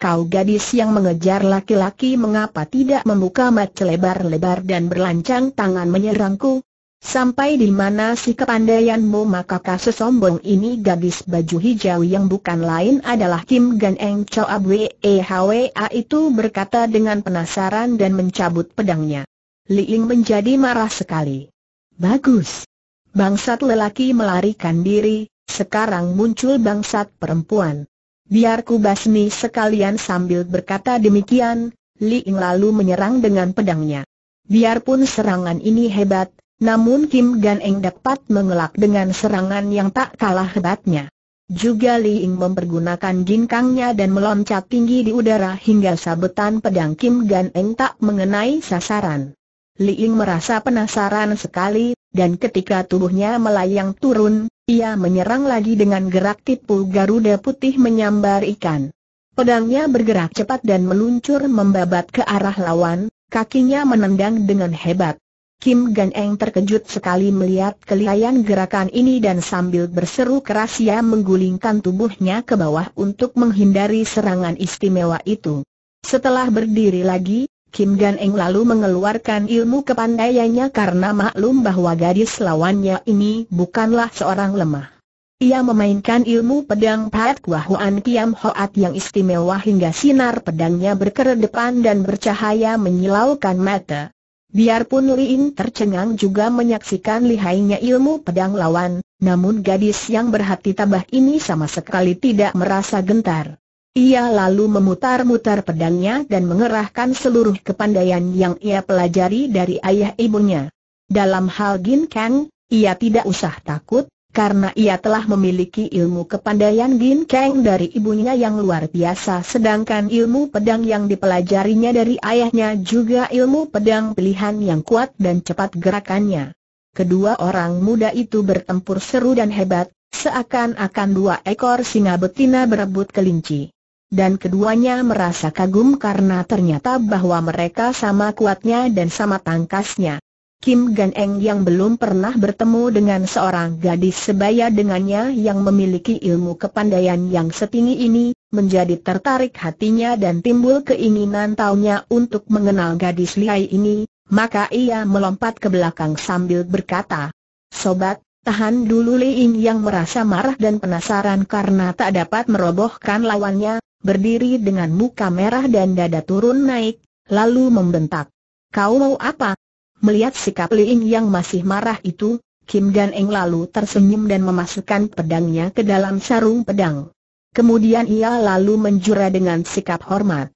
Kau gadis yang mengejar laki-laki mengapa tidak membuka mata lebar-lebar dan berlancang tangan menyerangku? Sampai di mana si kepandaianmu maka kasus sombong ini gadis baju hijau yang bukan lain adalah Kim Gan Eng Choa e Hwa itu berkata dengan penasaran dan mencabut pedangnya. Li Ying menjadi marah sekali. Bagus. Bangsat lelaki melarikan diri, sekarang muncul bangsat perempuan. Biar ku basmi sekalian sambil berkata demikian, Li Ying lalu menyerang dengan pedangnya. Biarpun serangan ini hebat, namun Kim Gan Eng dapat mengelak dengan serangan yang tak kalah hebatnya. Juga Li Ying mempergunakan ginkangnya dan meloncat tinggi di udara hingga sabetan pedang Kim Gan Eng tak mengenai sasaran. Li Ying merasa penasaran sekali, dan ketika tubuhnya melayang turun, ia menyerang lagi dengan gerak tipu Garuda Putih menyambar ikan. Pedangnya bergerak cepat dan meluncur membabat ke arah lawan, kakinya menendang dengan hebat. Kim Gan Eng terkejut sekali melihat kelihayan gerakan ini dan sambil berseru keras ia menggulingkan tubuhnya ke bawah untuk menghindari serangan istimewa itu. Setelah berdiri lagi, Kim Gan Eng lalu mengeluarkan ilmu kepandaiannya karena maklum bahwa gadis lawannya ini bukanlah seorang lemah. Ia memainkan ilmu pedang Pat Kwahuan Kiam Hoat yang istimewa hingga sinar pedangnya berkeredepan dan bercahaya menyilaukan mata. Biarpun Li Ying tercengang juga menyaksikan lihainya ilmu pedang lawan, namun gadis yang berhati tabah ini sama sekali tidak merasa gentar. Ia lalu memutar-mutar pedangnya dan mengerahkan seluruh kepandaian yang ia pelajari dari ayah ibunya. Dalam hal Gin Kang, ia tidak usah takut, karena ia telah memiliki ilmu kepandaian Gin Kang dari ibunya yang luar biasa sedangkan ilmu pedang yang dipelajarinya dari ayahnya juga ilmu pedang pilihan yang kuat dan cepat gerakannya. Kedua orang muda itu bertempur seru dan hebat, seakan-akan dua ekor singa betina berebut kelinci dan keduanya merasa kagum karena ternyata bahwa mereka sama kuatnya dan sama tangkasnya. Kim Gan Eng yang belum pernah bertemu dengan seorang gadis sebaya dengannya yang memiliki ilmu kepandaian yang setinggi ini, menjadi tertarik hatinya dan timbul keinginan taunya untuk mengenal gadis lihai ini, maka ia melompat ke belakang sambil berkata, Sobat, tahan dulu Li Ying yang merasa marah dan penasaran karena tak dapat merobohkan lawannya, berdiri dengan muka merah dan dada turun naik, lalu membentak. Kau mau apa? Melihat sikap Li Ying yang masih marah itu, Kim Gan Eng lalu tersenyum dan memasukkan pedangnya ke dalam sarung pedang. Kemudian ia lalu menjura dengan sikap hormat.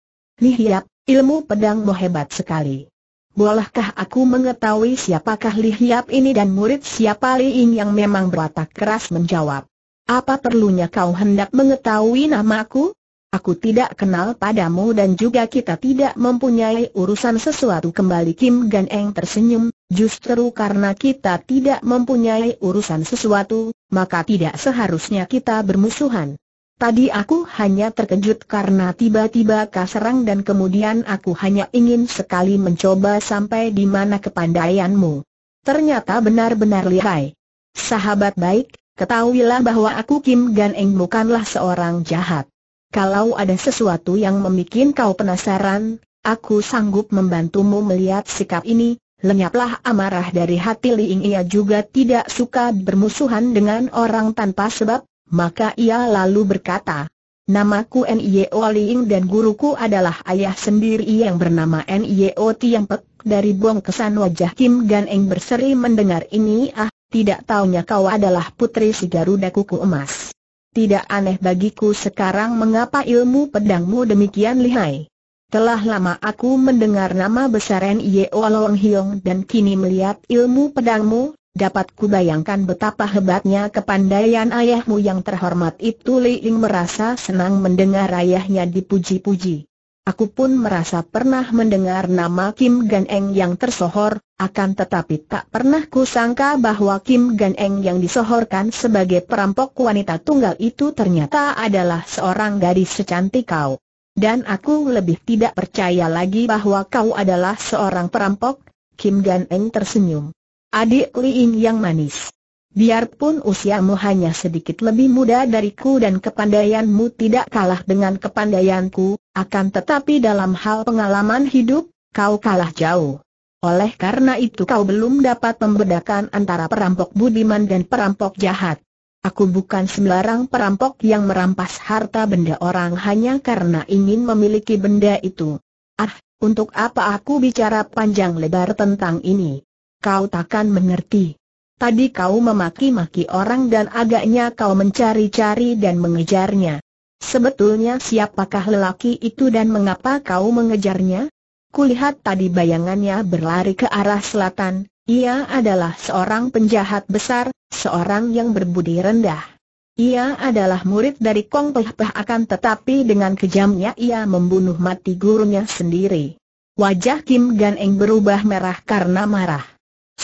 "Li Hiap, ya, ilmu pedangmu hebat sekali. Bolehkah aku mengetahui siapakah Li Hiap ini dan murid siapa Li Ying yang memang berwatak keras menjawab. Apa perlunya kau hendak mengetahui namaku? Aku tidak kenal padamu dan juga kita tidak mempunyai urusan sesuatu kembali Kim Gan Eng tersenyum, justru karena kita tidak mempunyai urusan sesuatu, maka tidak seharusnya kita bermusuhan. Tadi aku hanya terkejut karena tiba-tiba kaserang dan kemudian aku hanya ingin sekali mencoba sampai di mana kepandaianmu. Ternyata benar-benar lihai. Sahabat baik, ketahuilah bahwa aku Kim Gan Eng bukanlah seorang jahat. Kalau ada sesuatu yang membuat kau penasaran, aku sanggup membantumu melihat sikap ini, lenyaplah amarah dari hati Li Ying. ia juga tidak suka bermusuhan dengan orang tanpa sebab, maka ia lalu berkata, Namaku N.I.O. Ying dan guruku adalah ayah sendiri yang bernama N.I.O. Pek. dari buang kesan wajah Kim Gan Eng berseri mendengar ini ah, tidak taunya kau adalah putri si Garuda Kuku Emas. Tidak aneh bagiku sekarang mengapa ilmu pedangmu demikian lihai. Telah lama aku mendengar nama besar N.I.O. Long Hiong dan kini melihat ilmu pedangmu, dapat kubayangkan betapa hebatnya kepandaian ayahmu yang terhormat itu Li Ling merasa senang mendengar ayahnya dipuji-puji. Aku pun merasa pernah mendengar nama Kim Gan Eng yang tersohor, akan tetapi tak pernah kusangka bahwa Kim Gan Eng yang disohorkan sebagai perampok wanita tunggal itu ternyata adalah seorang gadis secantik kau. Dan aku lebih tidak percaya lagi bahwa kau adalah seorang perampok, Kim Gan Eng tersenyum. Adik Li Ying yang manis. Biarpun usiamu hanya sedikit lebih muda dariku dan kepandaianmu tidak kalah dengan kepandaianku, akan tetapi dalam hal pengalaman hidup, kau kalah jauh. Oleh karena itu kau belum dapat membedakan antara perampok budiman dan perampok jahat. Aku bukan sembarang perampok yang merampas harta benda orang hanya karena ingin memiliki benda itu. Ah, untuk apa aku bicara panjang lebar tentang ini? Kau takkan mengerti. Tadi kau memaki-maki orang dan agaknya kau mencari-cari dan mengejarnya. Sebetulnya siapakah lelaki itu dan mengapa kau mengejarnya? Kulihat tadi bayangannya berlari ke arah selatan, ia adalah seorang penjahat besar, seorang yang berbudi rendah. Ia adalah murid dari Kong Peh Peh akan tetapi dengan kejamnya ia membunuh mati gurunya sendiri. Wajah Kim Gan Eng berubah merah karena marah.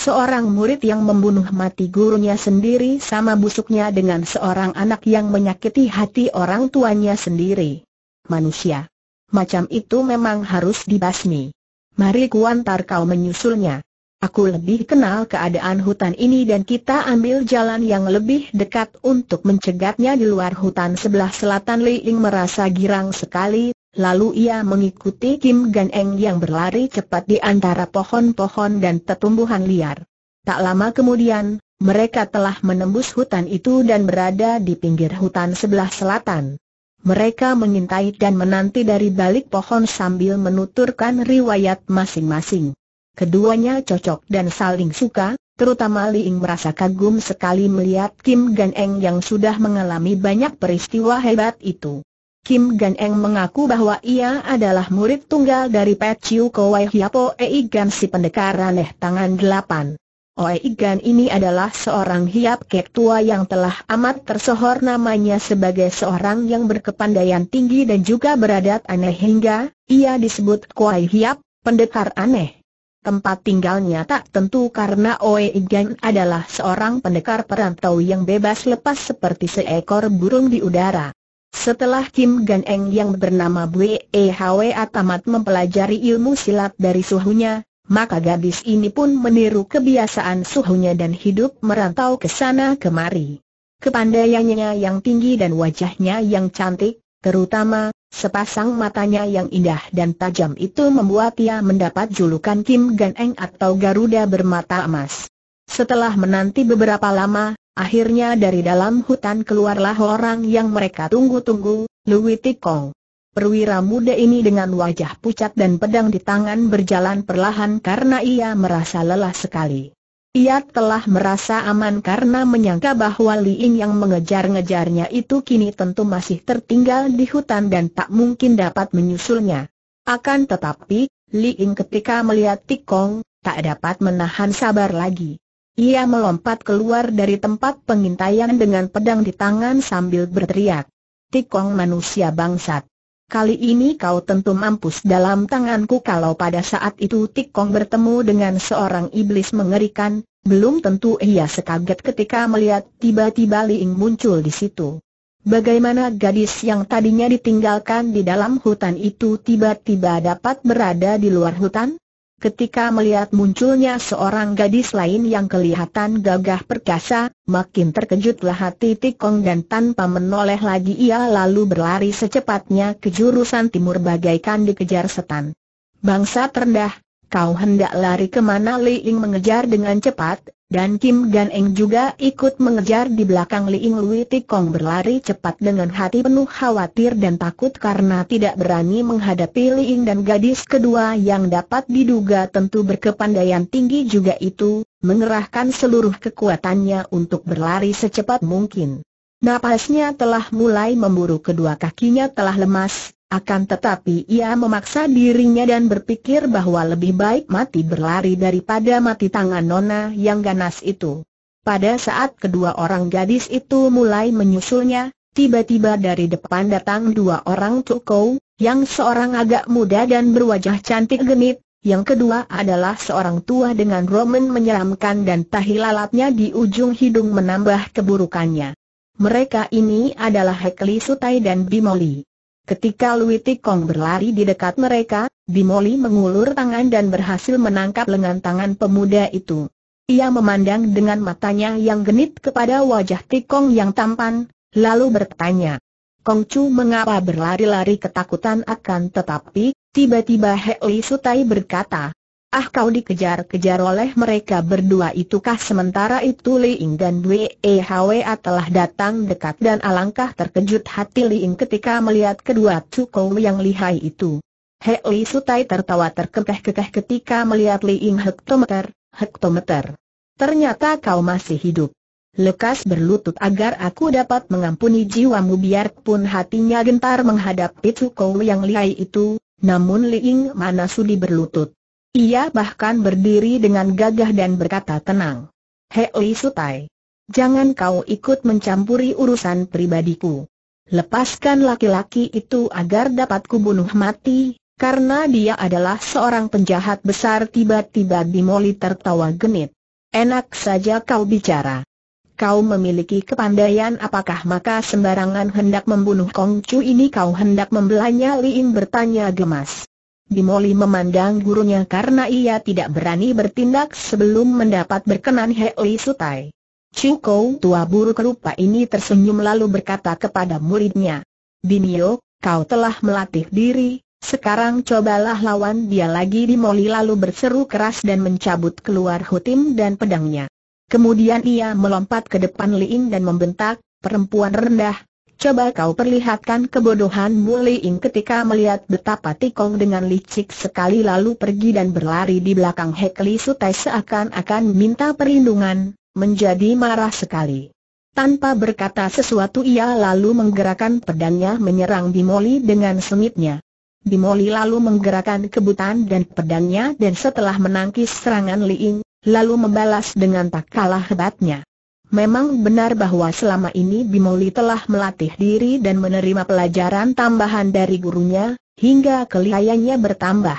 Seorang murid yang membunuh mati gurunya sendiri sama busuknya dengan seorang anak yang menyakiti hati orang tuanya sendiri. Manusia. Macam itu memang harus dibasmi. Mari kuantar kau menyusulnya. Aku lebih kenal keadaan hutan ini dan kita ambil jalan yang lebih dekat untuk mencegatnya di luar hutan sebelah selatan Li Ying merasa girang sekali, Lalu ia mengikuti Kim Gan Eng yang berlari cepat di antara pohon-pohon dan tetumbuhan liar. Tak lama kemudian, mereka telah menembus hutan itu dan berada di pinggir hutan sebelah selatan. Mereka mengintai dan menanti dari balik pohon sambil menuturkan riwayat masing-masing. Keduanya cocok dan saling suka, terutama Liing merasa kagum sekali melihat Kim Gan Eng yang sudah mengalami banyak peristiwa hebat itu. Kim Gan Eng mengaku bahwa ia adalah murid tunggal dari Pet Chiu Kowai Hiapo Ei Gan si pendekar aneh tangan delapan. Oe Gan ini adalah seorang hiap kek tua yang telah amat tersohor namanya sebagai seorang yang berkepandaian tinggi dan juga beradat aneh hingga ia disebut Kowai Hiap, pendekar aneh. Tempat tinggalnya tak tentu karena Oe Gan adalah seorang pendekar perantau yang bebas lepas seperti seekor burung di udara. Setelah Kim Gan Eng yang bernama Bwe Hwa tamat mempelajari ilmu silat dari suhunya, maka gadis ini pun meniru kebiasaan suhunya dan hidup merantau ke sana kemari. Kepandaiannya yang tinggi dan wajahnya yang cantik, terutama sepasang matanya yang indah dan tajam itu membuat ia mendapat julukan Kim Gan Eng atau Garuda bermata emas. Setelah menanti beberapa lama, Akhirnya dari dalam hutan keluarlah orang yang mereka tunggu-tunggu, Louis Tikong. Perwira muda ini dengan wajah pucat dan pedang di tangan berjalan perlahan karena ia merasa lelah sekali. Ia telah merasa aman karena menyangka bahwa Li Ying yang mengejar-ngejarnya itu kini tentu masih tertinggal di hutan dan tak mungkin dapat menyusulnya. Akan tetapi, Li Ying ketika melihat Tikong, tak dapat menahan sabar lagi. Ia melompat keluar dari tempat pengintaian dengan pedang di tangan sambil berteriak. Tikong manusia bangsat. Kali ini kau tentu mampus dalam tanganku kalau pada saat itu Tikong bertemu dengan seorang iblis mengerikan, belum tentu ia sekaget ketika melihat tiba-tiba Li Ying muncul di situ. Bagaimana gadis yang tadinya ditinggalkan di dalam hutan itu tiba-tiba dapat berada di luar hutan? Ketika melihat munculnya seorang gadis lain yang kelihatan gagah perkasa, makin terkejutlah hati Tikong dan tanpa menoleh lagi ia lalu berlari secepatnya ke jurusan timur bagaikan dikejar setan. Bangsa terendah, kau hendak lari kemana Li Ying mengejar dengan cepat, dan Kim Dan Eng juga ikut mengejar di belakang Liing Lui Tikong berlari cepat dengan hati penuh khawatir dan takut karena tidak berani menghadapi Liing dan gadis kedua yang dapat diduga tentu berkepandaian tinggi juga itu, mengerahkan seluruh kekuatannya untuk berlari secepat mungkin. Napasnya telah mulai memburu kedua kakinya telah lemas, akan tetapi ia memaksa dirinya dan berpikir bahwa lebih baik mati berlari daripada mati tangan Nona yang ganas itu. Pada saat kedua orang gadis itu mulai menyusulnya, tiba-tiba dari depan datang dua orang tukau, yang seorang agak muda dan berwajah cantik genit, yang kedua adalah seorang tua dengan roman menyeramkan dan tahi lalatnya di ujung hidung menambah keburukannya. Mereka ini adalah Hekli Sutai dan Bimoli. Ketika Lui Tikong berlari di dekat mereka, Bimoli mengulur tangan dan berhasil menangkap lengan tangan pemuda itu. Ia memandang dengan matanya yang genit kepada wajah Tikong yang tampan, lalu bertanya. Kongcu mengapa berlari-lari ketakutan akan tetapi, tiba-tiba Hei Sutai berkata, Ah kau dikejar-kejar oleh mereka berdua itukah sementara itu Liing dan Wei Hwa telah datang dekat dan alangkah terkejut hati Liing ketika melihat kedua cukau yang lihai itu. Hei Li Sutai tertawa terkekeh-kekeh ketika melihat Liing hektometer, hektometer. Ternyata kau masih hidup. Lekas berlutut agar aku dapat mengampuni jiwamu biarpun hatinya gentar menghadapi cukow yang lihai itu, namun Liing mana sudi berlutut. Ia bahkan berdiri dengan gagah dan berkata tenang. Hei Sutai. Jangan kau ikut mencampuri urusan pribadiku. Lepaskan laki-laki itu agar dapat kubunuh mati, karena dia adalah seorang penjahat besar tiba-tiba Bimoli tertawa genit. Enak saja kau bicara. Kau memiliki kepandaian apakah maka sembarangan hendak membunuh Kongcu ini kau hendak membelanya Liin bertanya gemas. Bimoli memandang gurunya karena ia tidak berani bertindak sebelum mendapat berkenan Hei Sutai. Cukou tua buruk rupa ini tersenyum lalu berkata kepada muridnya, Binio, kau telah melatih diri, sekarang cobalah lawan dia lagi Bimoli lalu berseru keras dan mencabut keluar hutim dan pedangnya. Kemudian ia melompat ke depan Liin dan membentak, perempuan rendah, Coba kau perlihatkan kebodohan Muliing ketika melihat betapa Tikong dengan licik sekali lalu pergi dan berlari di belakang Hekli Sutai seakan-akan minta perlindungan, menjadi marah sekali. Tanpa berkata sesuatu ia lalu menggerakkan pedangnya menyerang Bimoli dengan sengitnya. Bimoli lalu menggerakkan kebutan dan pedangnya dan setelah menangkis serangan Liing, lalu membalas dengan tak kalah hebatnya. Memang benar bahwa selama ini Bimoli telah melatih diri dan menerima pelajaran tambahan dari gurunya, hingga kelihayannya bertambah.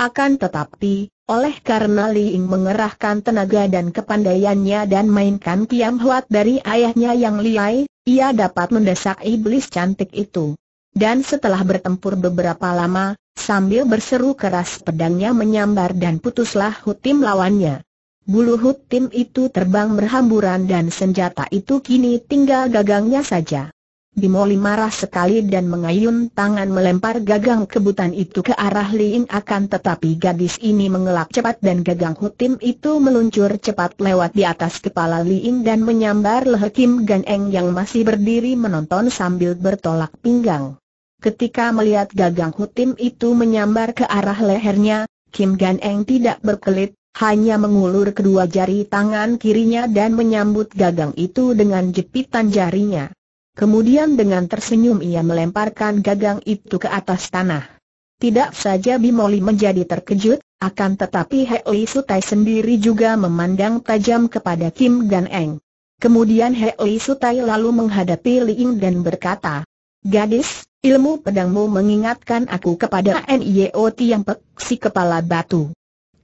Akan tetapi, oleh karena Liing mengerahkan tenaga dan kepandaiannya dan mainkan kiam huat dari ayahnya yang liai, ia dapat mendesak iblis cantik itu. Dan setelah bertempur beberapa lama, sambil berseru keras pedangnya menyambar dan putuslah hutim lawannya. Bulu hut tim itu terbang berhamburan dan senjata itu kini tinggal gagangnya saja. Bimoli marah sekali dan mengayun tangan melempar gagang kebutan itu ke arah Liing akan tetapi gadis ini mengelak cepat dan gagang hutim itu meluncur cepat lewat di atas kepala Liing dan menyambar leher Kim Gan Eng yang masih berdiri menonton sambil bertolak pinggang. Ketika melihat gagang hutim itu menyambar ke arah lehernya, Kim Gan Eng tidak berkelit hanya mengulur kedua jari tangan kirinya dan menyambut gagang itu dengan jepitan jarinya. Kemudian dengan tersenyum ia melemparkan gagang itu ke atas tanah. Tidak saja Bimoli menjadi terkejut, akan tetapi Hei Sutai sendiri juga memandang tajam kepada Kim Gan Eng. Kemudian Hei Sutai lalu menghadapi Liing dan berkata, Gadis, ilmu pedangmu mengingatkan aku kepada Nio yang pek, si kepala batu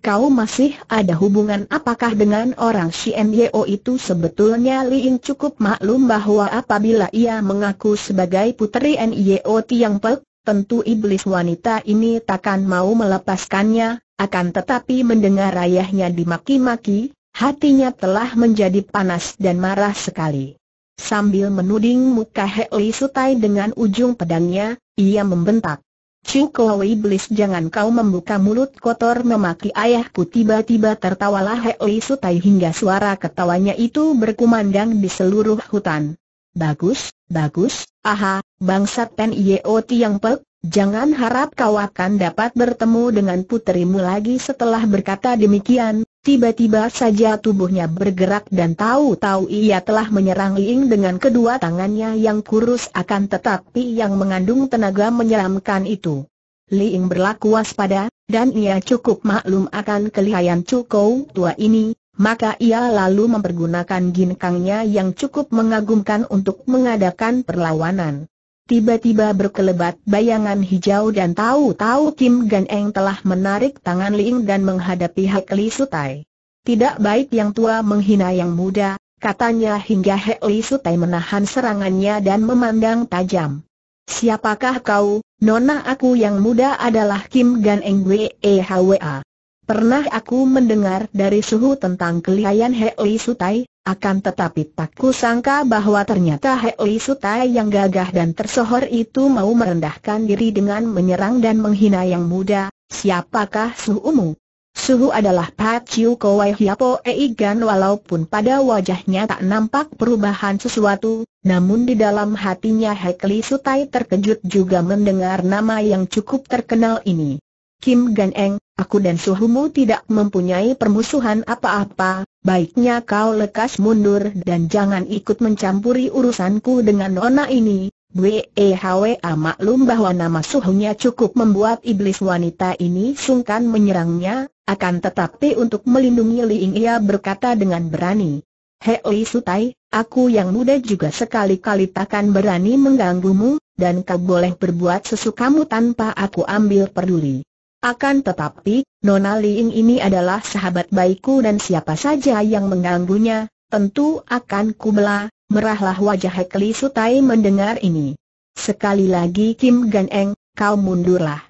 kau masih ada hubungan apakah dengan orang CNYO itu sebetulnya Li Ying cukup maklum bahwa apabila ia mengaku sebagai putri NYO Tiang Pek, tentu iblis wanita ini takkan mau melepaskannya, akan tetapi mendengar ayahnya dimaki-maki, hatinya telah menjadi panas dan marah sekali. Sambil menuding muka Li Sutai dengan ujung pedangnya, ia membentak. Cingkau iblis jangan kau membuka mulut kotor memaki ayahku tiba-tiba tertawalah Hei Sutai hingga suara ketawanya itu berkumandang di seluruh hutan. Bagus, bagus, aha, bangsat Ten Yeo Tiang Pek, jangan harap kau akan dapat bertemu dengan puterimu lagi setelah berkata demikian, Tiba-tiba saja tubuhnya bergerak dan tahu-tahu ia telah menyerang Ling dengan kedua tangannya yang kurus akan tetapi yang mengandung tenaga menyeramkan itu. Liing berlaku waspada, dan ia cukup maklum akan kelihayan cukau tua ini, maka ia lalu mempergunakan ginkangnya yang cukup mengagumkan untuk mengadakan perlawanan. Tiba-tiba berkelebat bayangan hijau dan tahu-tahu Kim Gan Eng telah menarik tangan Ling dan menghadapi Hek Li Sutai. Tidak baik yang tua menghina yang muda, katanya hingga Hek Li Sutai menahan serangannya dan memandang tajam. Siapakah kau, nona aku yang muda adalah Kim Gan Eng Wehwa. E Pernah aku mendengar dari suhu tentang kelihayan Hek Li Sutai, akan tetapi tak kusangka bahwa ternyata Hei Sutai yang gagah dan tersohor itu mau merendahkan diri dengan menyerang dan menghina yang muda, siapakah suhumu? Suhu adalah Pat Chiu Kowai Hiapo Eigan walaupun pada wajahnya tak nampak perubahan sesuatu, namun di dalam hatinya Hei Sutai terkejut juga mendengar nama yang cukup terkenal ini. Kim Gan Eng, aku dan suhumu tidak mempunyai permusuhan apa-apa, baiknya kau lekas mundur dan jangan ikut mencampuri urusanku dengan nona ini. Bweha maklum bahwa nama suhunya cukup membuat iblis wanita ini sungkan menyerangnya, akan tetapi untuk melindungi Liing ia berkata dengan berani. Hei Li Sutai, aku yang muda juga sekali-kali takkan berani mengganggumu, dan kau boleh berbuat sesukamu tanpa aku ambil peduli. Akan tetapi, Nona Liing ini adalah sahabat baikku dan siapa saja yang mengganggunya, tentu akan kubela, merahlah wajah Hekli Sutai mendengar ini. Sekali lagi Kim Gan Eng, kau mundurlah.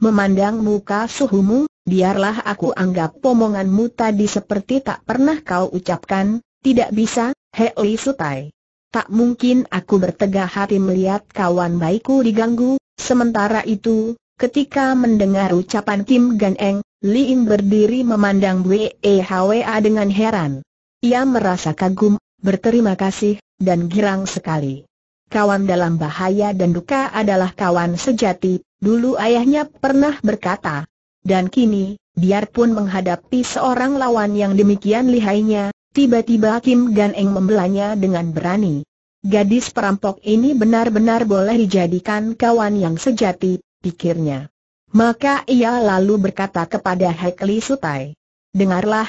Memandang muka suhumu, biarlah aku anggap omonganmu tadi seperti tak pernah kau ucapkan, tidak bisa, Hekli Sutai. Tak mungkin aku bertegah hati melihat kawan baikku diganggu, sementara itu, Ketika mendengar ucapan Kim Gan Eng, Li In berdiri memandang Hwa dengan heran. Ia merasa kagum, berterima kasih, dan girang sekali. Kawan dalam bahaya dan duka adalah kawan sejati, dulu ayahnya pernah berkata. Dan kini, biarpun menghadapi seorang lawan yang demikian lihainya, tiba-tiba Kim Gan Eng membelanya dengan berani. Gadis perampok ini benar-benar boleh dijadikan kawan yang sejati, pikirnya. Maka ia lalu berkata kepada Li Sutai, Dengarlah,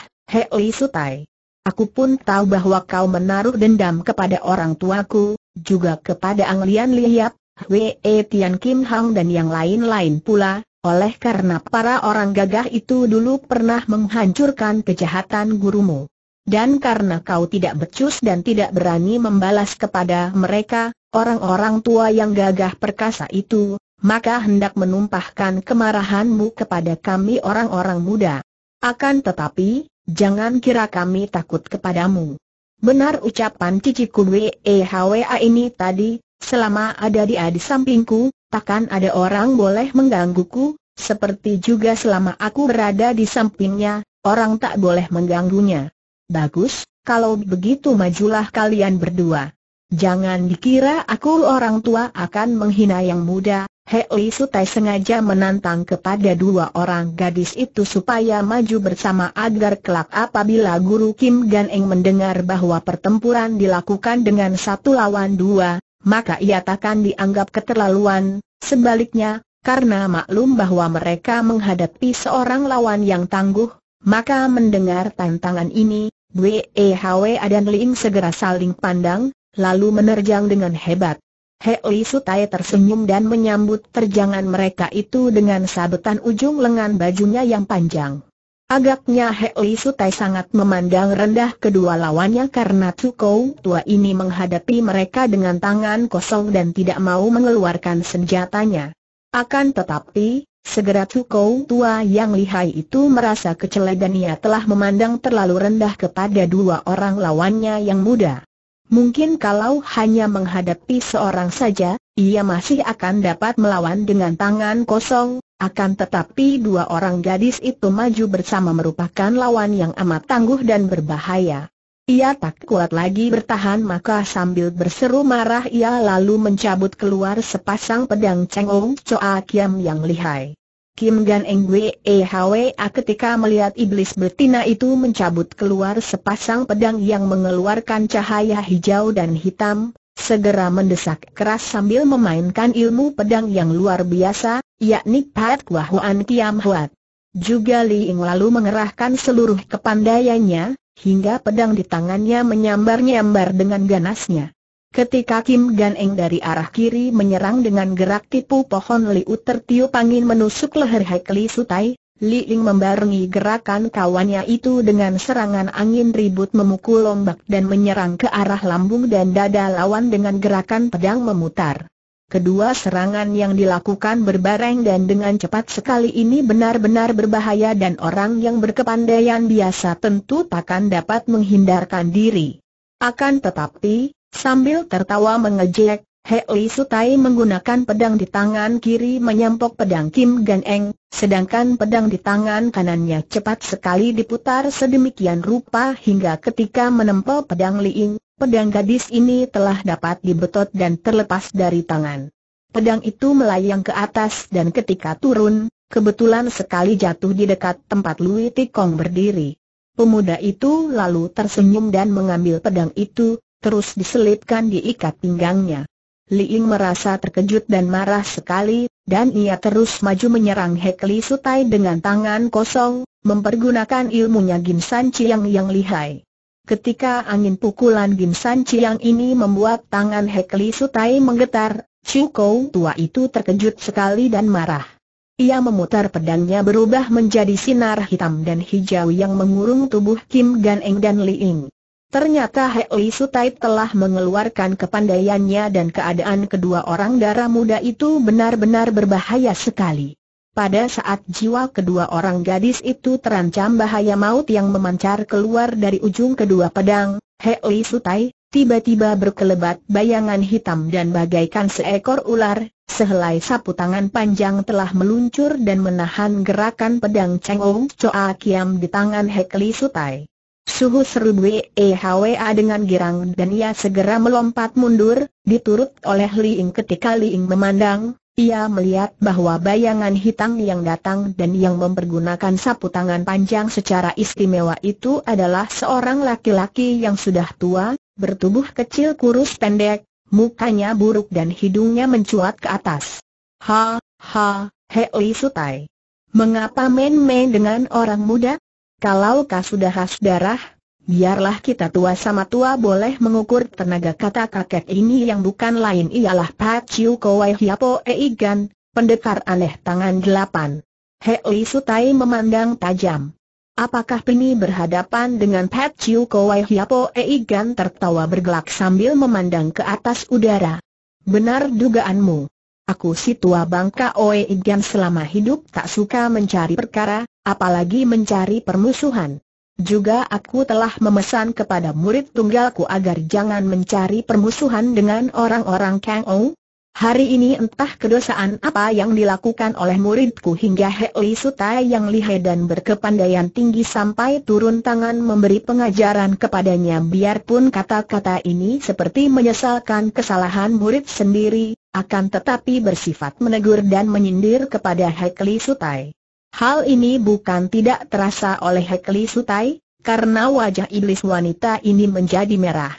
Li Sutai. Aku pun tahu bahwa kau menaruh dendam kepada orang tuaku, juga kepada Ang Lian Liap, Hwee Tian Kim Hang dan yang lain-lain pula, oleh karena para orang gagah itu dulu pernah menghancurkan kejahatan gurumu. Dan karena kau tidak becus dan tidak berani membalas kepada mereka, orang-orang tua yang gagah perkasa itu, maka hendak menumpahkan kemarahanmu kepada kami orang-orang muda. Akan tetapi, jangan kira kami takut kepadamu. Benar ucapan Cici Kudwe EHWA ini tadi, selama ada dia di sampingku, takkan ada orang boleh menggangguku, seperti juga selama aku berada di sampingnya, orang tak boleh mengganggunya. Bagus, kalau begitu majulah kalian berdua. Jangan dikira aku orang tua akan menghina yang muda, He Li Sutai sengaja menantang kepada dua orang gadis itu supaya maju bersama agar kelak apabila Guru Kim Gan Eng mendengar bahwa pertempuran dilakukan dengan satu lawan dua, maka ia takkan dianggap keterlaluan, sebaliknya, karena maklum bahwa mereka menghadapi seorang lawan yang tangguh, maka mendengar tantangan ini, Wei Hwa dan Ling segera saling pandang, lalu menerjang dengan hebat. Hei Sutai tersenyum dan menyambut terjangan mereka itu dengan sabetan ujung lengan bajunya yang panjang. Agaknya Hei Sutai sangat memandang rendah kedua lawannya karena Tukou tua ini menghadapi mereka dengan tangan kosong dan tidak mau mengeluarkan senjatanya. Akan tetapi, segera Tukou tua yang lihai itu merasa kecela dan ia telah memandang terlalu rendah kepada dua orang lawannya yang muda. Mungkin kalau hanya menghadapi seorang saja, ia masih akan dapat melawan dengan tangan kosong, akan tetapi dua orang gadis itu maju bersama merupakan lawan yang amat tangguh dan berbahaya. Ia tak kuat lagi bertahan maka sambil berseru marah ia lalu mencabut keluar sepasang pedang cengong Choa Kiam yang lihai. Kim Gan Eng eh, Hwa ah, ketika melihat iblis betina itu mencabut keluar sepasang pedang yang mengeluarkan cahaya hijau dan hitam, segera mendesak keras sambil memainkan ilmu pedang yang luar biasa, yakni Pat Kwa Huan Kiam Huat. Juga Li Ing lalu mengerahkan seluruh kepandaiannya, hingga pedang di tangannya menyambar-nyambar dengan ganasnya. Ketika Kim Gan Eng dari arah kiri menyerang dengan gerak tipu pohon Liu tertiup angin menusuk leher Li Sutai, Li Ling membarengi gerakan kawannya itu dengan serangan angin ribut memukul ombak dan menyerang ke arah lambung dan dada lawan dengan gerakan pedang memutar. Kedua serangan yang dilakukan berbareng dan dengan cepat sekali ini benar-benar berbahaya dan orang yang berkepandaian biasa tentu takkan dapat menghindarkan diri. Akan tetapi, Sambil tertawa mengejek, Hei Sutai menggunakan pedang di tangan kiri menyampok pedang Kim Gan Eng, sedangkan pedang di tangan kanannya cepat sekali diputar sedemikian rupa hingga ketika menempel pedang Li Liing, pedang gadis ini telah dapat dibetot dan terlepas dari tangan. Pedang itu melayang ke atas dan ketika turun, kebetulan sekali jatuh di dekat tempat Lui Tikong berdiri. Pemuda itu lalu tersenyum dan mengambil pedang itu, terus diselipkan di ikat pinggangnya. Liing merasa terkejut dan marah sekali, dan ia terus maju menyerang Li Sutai dengan tangan kosong, mempergunakan ilmunya San Chiang yang lihai. Ketika angin pukulan San Chiang ini membuat tangan Li Sutai menggetar, Chu Kou tua itu terkejut sekali dan marah. Ia memutar pedangnya berubah menjadi sinar hitam dan hijau yang mengurung tubuh Kim Gan Eng dan Liing. Ternyata Hei Sutai telah mengeluarkan kepandaiannya dan keadaan kedua orang darah muda itu benar-benar berbahaya sekali. Pada saat jiwa kedua orang gadis itu terancam bahaya maut yang memancar keluar dari ujung kedua pedang, Hei Sutai, tiba-tiba berkelebat bayangan hitam dan bagaikan seekor ular, sehelai sapu tangan panjang telah meluncur dan menahan gerakan pedang Cheng Ong Choa Kiam di tangan Hei Sutai. Suhu seru EHWA dengan girang dan ia segera melompat mundur, diturut oleh Liing ketika Liing memandang, ia melihat bahwa bayangan hitam yang datang dan yang mempergunakan sapu tangan panjang secara istimewa itu adalah seorang laki-laki yang sudah tua, bertubuh kecil kurus pendek, mukanya buruk dan hidungnya mencuat ke atas. Ha, ha, Li Sutai. Mengapa main-main dengan orang muda? kalau kau sudah khas darah, biarlah kita tua sama tua boleh mengukur tenaga kata kakek ini yang bukan lain ialah Pak Chiu Kowai Hiapo Eigan, pendekar aneh tangan delapan. Hei Sutai memandang tajam. Apakah Pini berhadapan dengan Pat Chiu Kowai Hiapo Eigan tertawa bergelak sambil memandang ke atas udara? Benar dugaanmu. Aku si tua bangka Oe Igan selama hidup tak suka mencari perkara, apalagi mencari permusuhan. Juga aku telah memesan kepada murid tunggalku agar jangan mencari permusuhan dengan orang-orang Kang Ong, Hari ini entah kedosaan apa yang dilakukan oleh muridku hingga Li Sutai yang lihai dan berkepandaian tinggi sampai turun tangan memberi pengajaran kepadanya biarpun kata-kata ini seperti menyesalkan kesalahan murid sendiri, akan tetapi bersifat menegur dan menyindir kepada Li Sutai. Hal ini bukan tidak terasa oleh Li Sutai, karena wajah iblis wanita ini menjadi merah.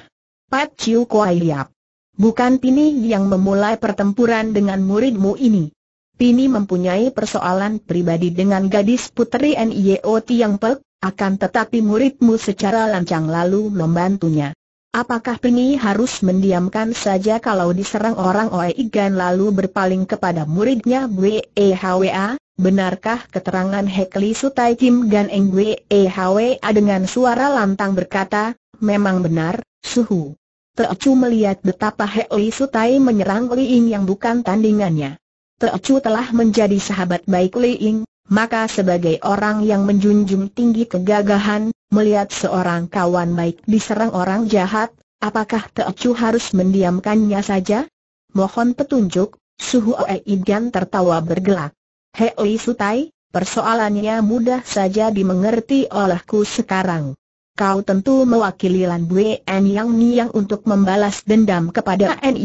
Pat Chiu Kuai Liap Bukan Pini yang memulai pertempuran dengan muridmu ini. Pini mempunyai persoalan pribadi dengan gadis putri NIO yang pek, akan tetapi muridmu secara lancang lalu membantunya. Apakah Pini harus mendiamkan saja kalau diserang orang Oeigan lalu berpaling kepada muridnya WEHWA? Benarkah keterangan Hekli Sutai Kim Gan Eng WEHWA dengan suara lantang berkata, memang benar, suhu. Teocu melihat betapa Hei Sutai menyerang Li Ying yang bukan tandingannya. Teocu telah menjadi sahabat baik Li Ying, maka sebagai orang yang menjunjung tinggi kegagahan, melihat seorang kawan baik diserang orang jahat, apakah Teocu harus mendiamkannya saja? Mohon petunjuk, Suhu Igan tertawa bergelak. Hei Sutai, persoalannya mudah saja dimengerti olehku sekarang kau tentu mewakili Lan Bue N Yang Niang untuk membalas dendam kepada T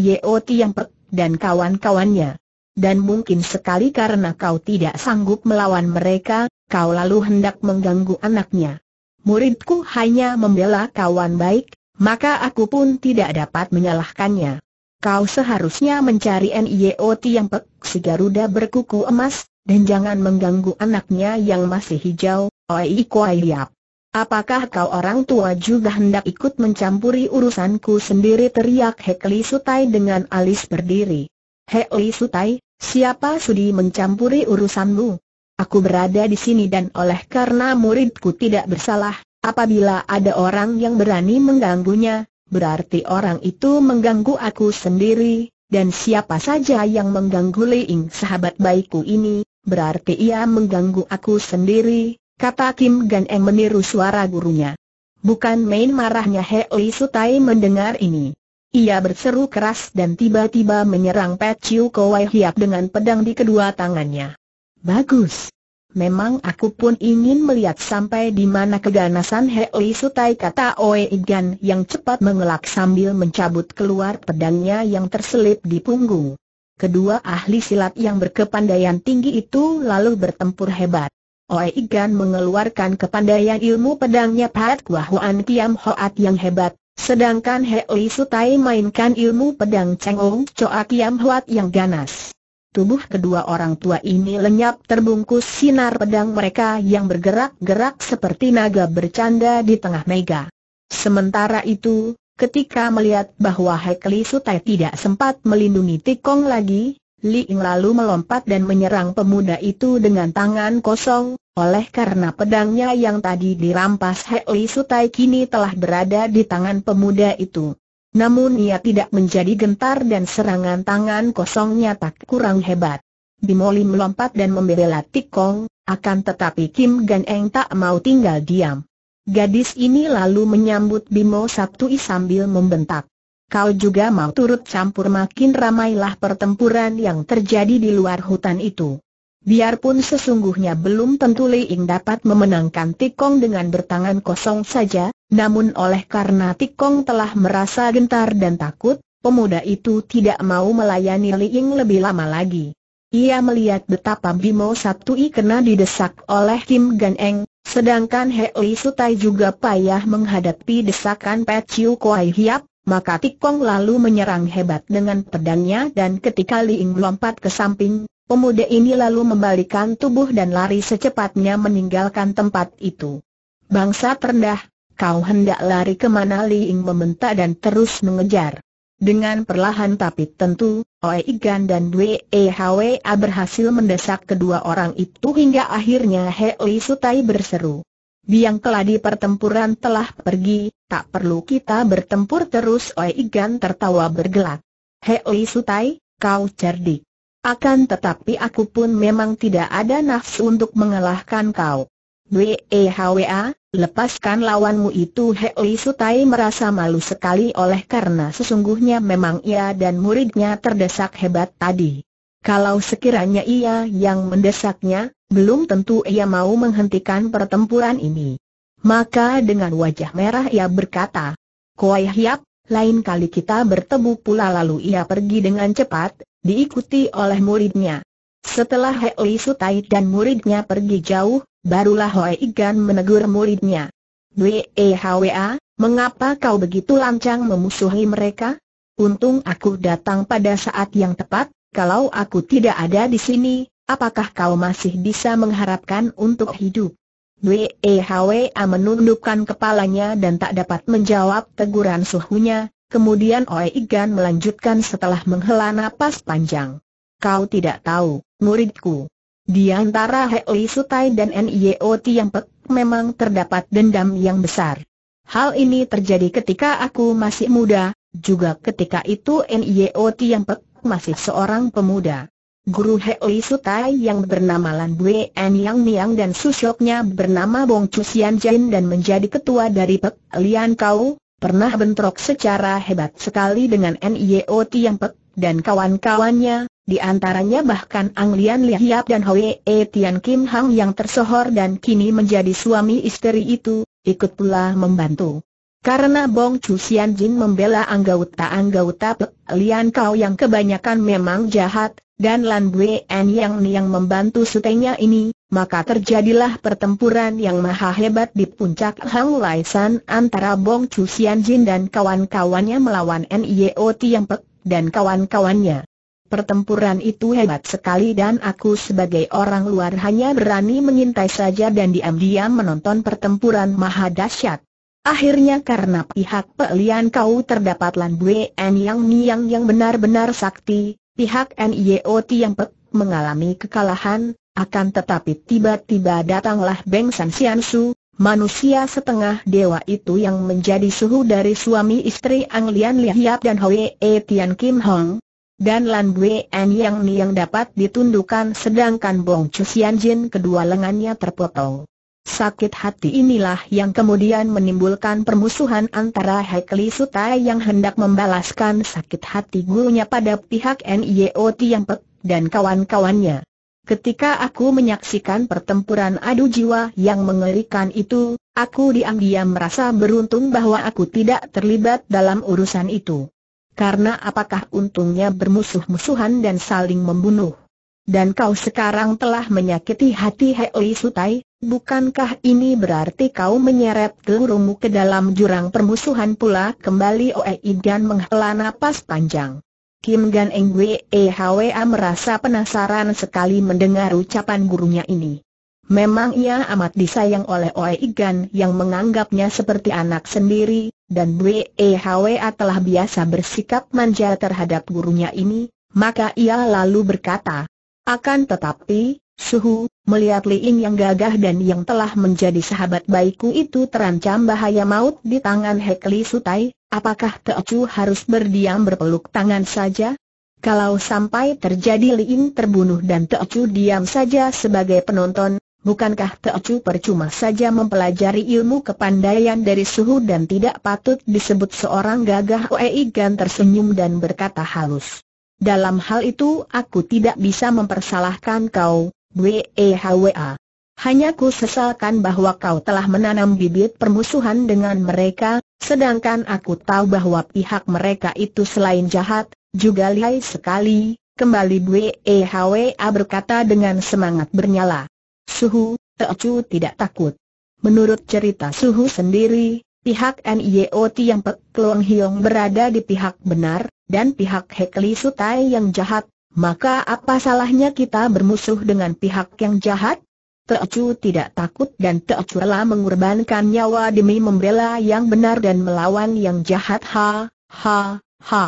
yang per dan kawan-kawannya. Dan mungkin sekali karena kau tidak sanggup melawan mereka, kau lalu hendak mengganggu anaknya. Muridku hanya membela kawan baik, maka aku pun tidak dapat menyalahkannya. Kau seharusnya mencari T yang pek, si Garuda berkuku emas, dan jangan mengganggu anaknya yang masih hijau, Oi Kuai Liap. Apakah kau orang tua juga hendak ikut mencampuri urusanku sendiri teriak Hekli Sutai dengan alis berdiri. Hekli Sutai, siapa sudi mencampuri urusanmu? Aku berada di sini dan oleh karena muridku tidak bersalah, apabila ada orang yang berani mengganggunya, berarti orang itu mengganggu aku sendiri, dan siapa saja yang mengganggu Liing sahabat baikku ini, berarti ia mengganggu aku sendiri, kata Kim Gan Eng meniru suara gurunya. Bukan main marahnya Hei Sutai mendengar ini. Ia berseru keras dan tiba-tiba menyerang Pat Chiu Kowai Hiap dengan pedang di kedua tangannya. Bagus. Memang aku pun ingin melihat sampai di mana keganasan Hei Sutai kata Oe Igan yang cepat mengelak sambil mencabut keluar pedangnya yang terselip di punggung. Kedua ahli silat yang berkepandaian tinggi itu lalu bertempur hebat. Oe Igan mengeluarkan kepandaian ilmu pedangnya Pat Kwahuan Kiam Hoat yang hebat, sedangkan Hei Sutai mainkan ilmu pedang Cheng Ong Choa Kiam Hoat yang ganas. Tubuh kedua orang tua ini lenyap terbungkus sinar pedang mereka yang bergerak-gerak seperti naga bercanda di tengah mega. Sementara itu, ketika melihat bahwa Hekli Sutai tidak sempat melindungi Tikong lagi, Li Ying lalu melompat dan menyerang pemuda itu dengan tangan kosong, oleh karena pedangnya yang tadi dirampas He Li Sutai kini telah berada di tangan pemuda itu. Namun ia tidak menjadi gentar dan serangan tangan kosongnya tak kurang hebat. Bimo Lim melompat dan membela Kong, akan tetapi Kim Gan Eng tak mau tinggal diam. Gadis ini lalu menyambut Bimo Sabtui sambil membentak kau juga mau turut campur makin ramailah pertempuran yang terjadi di luar hutan itu. Biarpun sesungguhnya belum tentu Li Ying dapat memenangkan Tikong dengan bertangan kosong saja, namun oleh karena Tikong telah merasa gentar dan takut, pemuda itu tidak mau melayani Li Ying lebih lama lagi. Ia melihat betapa Bimo Sabtui kena didesak oleh Kim Gan Eng, sedangkan Hei Li Sutai juga payah menghadapi desakan Pet Chiu Kuai Hiap, maka Tikong lalu menyerang hebat dengan pedangnya dan ketika Liing melompat ke samping, pemuda ini lalu membalikan tubuh dan lari secepatnya meninggalkan tempat itu. Bangsa terendah, kau hendak lari kemana Liing membentak dan terus mengejar. Dengan perlahan tapi tentu, Oe Igan dan Dwe e Hwa berhasil mendesak kedua orang itu hingga akhirnya He Li Sutai berseru. Biang keladi pertempuran telah pergi, Tak perlu kita bertempur terus Oi Igan tertawa bergelak. Hei Sutai, kau cerdik. Akan tetapi aku pun memang tidak ada nafsu untuk mengalahkan kau. Wehwa, e lepaskan lawanmu itu Hei Sutai merasa malu sekali oleh karena sesungguhnya memang ia dan muridnya terdesak hebat tadi. Kalau sekiranya ia yang mendesaknya, belum tentu ia mau menghentikan pertempuran ini. Maka dengan wajah merah ia berkata, Kuai Hiap, lain kali kita bertemu pula lalu ia pergi dengan cepat, diikuti oleh muridnya. Setelah Hei Sutai dan muridnya pergi jauh, barulah Hoi Igan menegur muridnya. Wehwa, e, mengapa kau begitu lancang memusuhi mereka? Untung aku datang pada saat yang tepat, kalau aku tidak ada di sini, apakah kau masih bisa mengharapkan untuk hidup? Wehwa menundukkan kepalanya dan tak dapat menjawab teguran suhunya, kemudian Oeigan melanjutkan setelah menghela napas panjang. Kau tidak tahu, muridku. Di antara Hei Sutai dan Nio Pek memang terdapat dendam yang besar. Hal ini terjadi ketika aku masih muda, juga ketika itu Nio Pek masih seorang pemuda. Guru Hei Sutai yang bernama Lan Bue En Yang Niang dan susoknya bernama Bong Chu Sian Jin dan menjadi ketua dari Pek Lian Kau, pernah bentrok secara hebat sekali dengan NIO Tiang Pek dan kawan-kawannya, di antaranya bahkan Ang Lian Hiap dan Hoi E Tian Kim Hang yang tersohor dan kini menjadi suami istri itu, ikut pula membantu. Karena Bong Chu Sian Jin membela anggota-anggota Lian Kau yang kebanyakan memang jahat, dan Lan Bue En Yang yang membantu sutenya ini, maka terjadilah pertempuran yang maha hebat di puncak Hang Lai San antara Bong Chu Sian Jin dan kawan-kawannya melawan NIOT yang Pek dan kawan-kawannya. Pertempuran itu hebat sekali dan aku sebagai orang luar hanya berani mengintai saja dan diam-diam menonton pertempuran maha dahsyat. Akhirnya karena pihak Pelian Kau terdapat Lan En Yang Niang yang benar-benar sakti, pihak T yang pek mengalami kekalahan, akan tetapi tiba-tiba datanglah Beng San Sian Su, manusia setengah dewa itu yang menjadi suhu dari suami istri Ang Lian Hiap dan E Tian Kim Hong. Dan Lan En Yang Niang dapat ditundukkan sedangkan Bong Chu Jin kedua lengannya terpotong. Sakit hati inilah yang kemudian menimbulkan permusuhan antara Hekli Sutai yang hendak membalaskan sakit hati gurunya pada pihak NIO Tiangpek dan kawan-kawannya. Ketika aku menyaksikan pertempuran adu jiwa yang mengerikan itu, aku diam-diam merasa beruntung bahwa aku tidak terlibat dalam urusan itu. Karena apakah untungnya bermusuh-musuhan dan saling membunuh? Dan kau sekarang telah menyakiti hati Hei Sutai, Bukankah ini berarti kau menyeret gelurumu ke dalam jurang permusuhan pula kembali Oe Igan menghela napas panjang. Kim Gan Eng Wee Hwa merasa penasaran sekali mendengar ucapan gurunya ini. Memang ia amat disayang oleh Oe Gan yang menganggapnya seperti anak sendiri, dan Wee Hwa telah biasa bersikap manja terhadap gurunya ini, maka ia lalu berkata, akan tetapi, Suhu, melihat Liing yang gagah dan yang telah menjadi sahabat baikku itu terancam bahaya maut di tangan Li Sutai, apakah Teocu harus berdiam berpeluk tangan saja? Kalau sampai terjadi Liing terbunuh dan Teocu diam saja sebagai penonton, bukankah Teocu percuma saja mempelajari ilmu kepandaian dari Suhu dan tidak patut disebut seorang gagah Oei Gan tersenyum dan berkata halus. Dalam hal itu aku tidak bisa mempersalahkan kau, Bwehwa. E Hanya ku sesalkan bahwa kau telah menanam bibit permusuhan dengan mereka, sedangkan aku tahu bahwa pihak mereka itu selain jahat, juga lihai sekali, kembali Bwehwa e berkata dengan semangat bernyala. Suhu, Teocu tidak takut. Menurut cerita Suhu sendiri, pihak NIOT yang Pek Klong Hiong berada di pihak benar, dan pihak Hekli Sutai yang jahat, maka apa salahnya kita bermusuh dengan pihak yang jahat? Teocu tidak takut dan Teocu rela mengorbankan nyawa demi membela yang benar dan melawan yang jahat. Ha, ha, ha.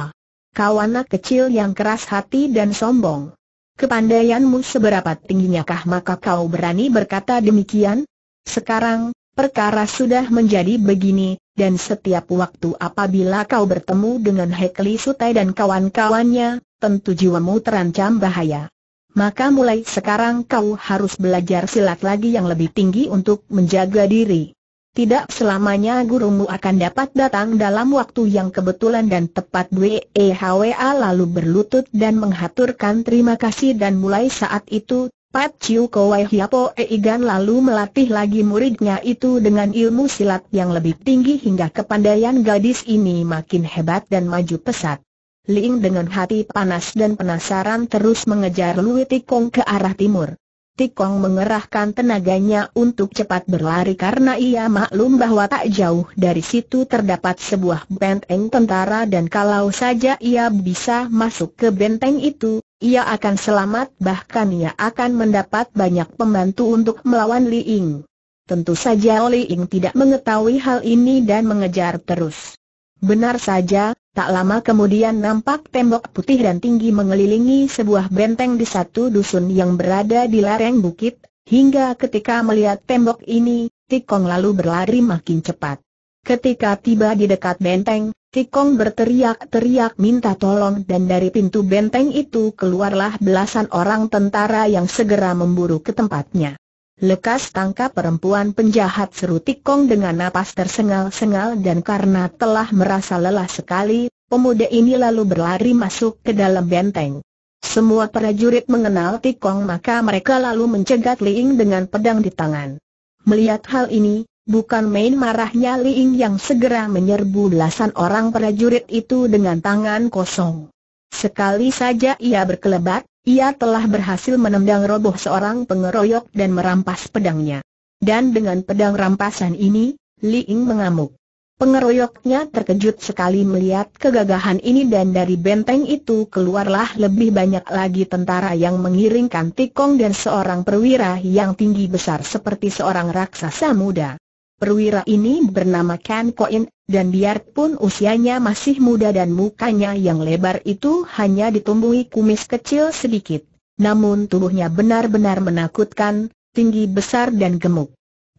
Kau kecil yang keras hati dan sombong. Kepandaianmu seberapa tingginya kah maka kau berani berkata demikian? Sekarang, perkara sudah menjadi begini, dan setiap waktu apabila kau bertemu dengan Hekli Sutai dan kawan-kawannya, tentu jiwamu terancam bahaya. Maka mulai sekarang kau harus belajar silat lagi yang lebih tinggi untuk menjaga diri. Tidak selamanya gurumu akan dapat datang dalam waktu yang kebetulan dan tepat WEHWA lalu berlutut dan menghaturkan terima kasih dan mulai saat itu, Pat Chiu Kowai Hiapo Eigan lalu melatih lagi muridnya itu dengan ilmu silat yang lebih tinggi hingga kepandaian gadis ini makin hebat dan maju pesat. Ling dengan hati panas dan penasaran terus mengejar Lui Tikong ke arah timur. Tikong mengerahkan tenaganya untuk cepat berlari karena ia maklum bahwa tak jauh dari situ terdapat sebuah benteng tentara dan kalau saja ia bisa masuk ke benteng itu, ia akan selamat bahkan ia akan mendapat banyak pembantu untuk melawan Li Ying. Tentu saja Li Ying tidak mengetahui hal ini dan mengejar terus. Benar saja, Tak lama kemudian nampak tembok putih dan tinggi mengelilingi sebuah benteng di satu dusun yang berada di lereng bukit, hingga ketika melihat tembok ini, Tikong lalu berlari makin cepat. Ketika tiba di dekat benteng, Tikong berteriak-teriak minta tolong dan dari pintu benteng itu keluarlah belasan orang tentara yang segera memburu ke tempatnya. Lekas tangkap perempuan penjahat seru Tikong dengan napas tersengal-sengal dan karena telah merasa lelah sekali, pemuda ini lalu berlari masuk ke dalam benteng. Semua prajurit mengenal Tikong maka mereka lalu mencegat Liing dengan pedang di tangan. Melihat hal ini, bukan main marahnya Liing yang segera menyerbu belasan orang prajurit itu dengan tangan kosong. Sekali saja ia berkelebat, ia telah berhasil menendang roboh seorang pengeroyok dan merampas pedangnya. Dan dengan pedang rampasan ini, Li Ying mengamuk. Pengeroyoknya terkejut sekali melihat kegagahan ini dan dari benteng itu keluarlah lebih banyak lagi tentara yang mengiringkan tikong dan seorang perwira yang tinggi besar seperti seorang raksasa muda. Perwira ini bernama Ken Koin, dan biarpun usianya masih muda dan mukanya yang lebar itu hanya ditumbuhi kumis kecil sedikit. Namun tubuhnya benar-benar menakutkan, tinggi besar dan gemuk.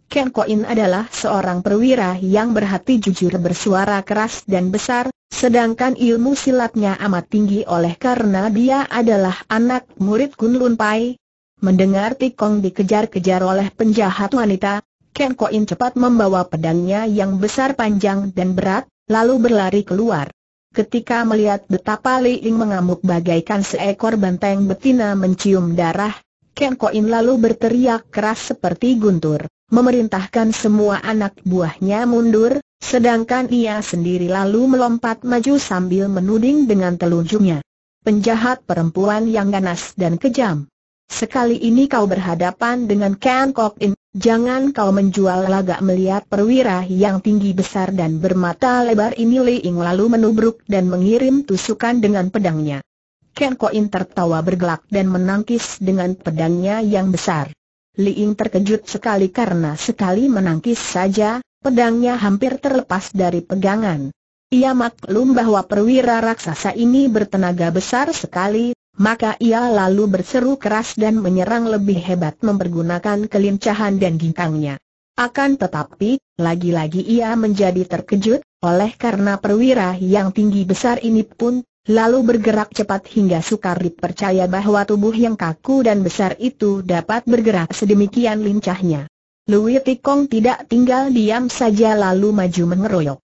Ken Koin adalah seorang perwira yang berhati jujur bersuara keras dan besar, sedangkan ilmu silatnya amat tinggi oleh karena dia adalah anak murid Kun Lun Pai. Mendengar Tikong dikejar-kejar oleh penjahat wanita, Ken Koin cepat membawa pedangnya yang besar panjang dan berat, lalu berlari keluar. Ketika melihat betapa Li Ying mengamuk bagaikan seekor banteng betina mencium darah, Ken Koin lalu berteriak keras seperti guntur, memerintahkan semua anak buahnya mundur, sedangkan ia sendiri lalu melompat maju sambil menuding dengan telunjuknya. Penjahat perempuan yang ganas dan kejam. Sekali ini kau berhadapan dengan Ken Koin, Jangan kau menjual lagak melihat perwira yang tinggi besar dan bermata lebar ini Li Ing lalu menubruk dan mengirim tusukan dengan pedangnya. Ken Koin tertawa bergelak dan menangkis dengan pedangnya yang besar. Li Ing terkejut sekali karena sekali menangkis saja, pedangnya hampir terlepas dari pegangan. Ia maklum bahwa perwira raksasa ini bertenaga besar sekali, maka ia lalu berseru keras dan menyerang lebih hebat mempergunakan kelincahan dan ginkangnya. Akan tetapi, lagi-lagi ia menjadi terkejut, oleh karena perwira yang tinggi besar ini pun, lalu bergerak cepat hingga sukar dipercaya bahwa tubuh yang kaku dan besar itu dapat bergerak sedemikian lincahnya. Louis Tikong tidak tinggal diam saja lalu maju mengeroyok.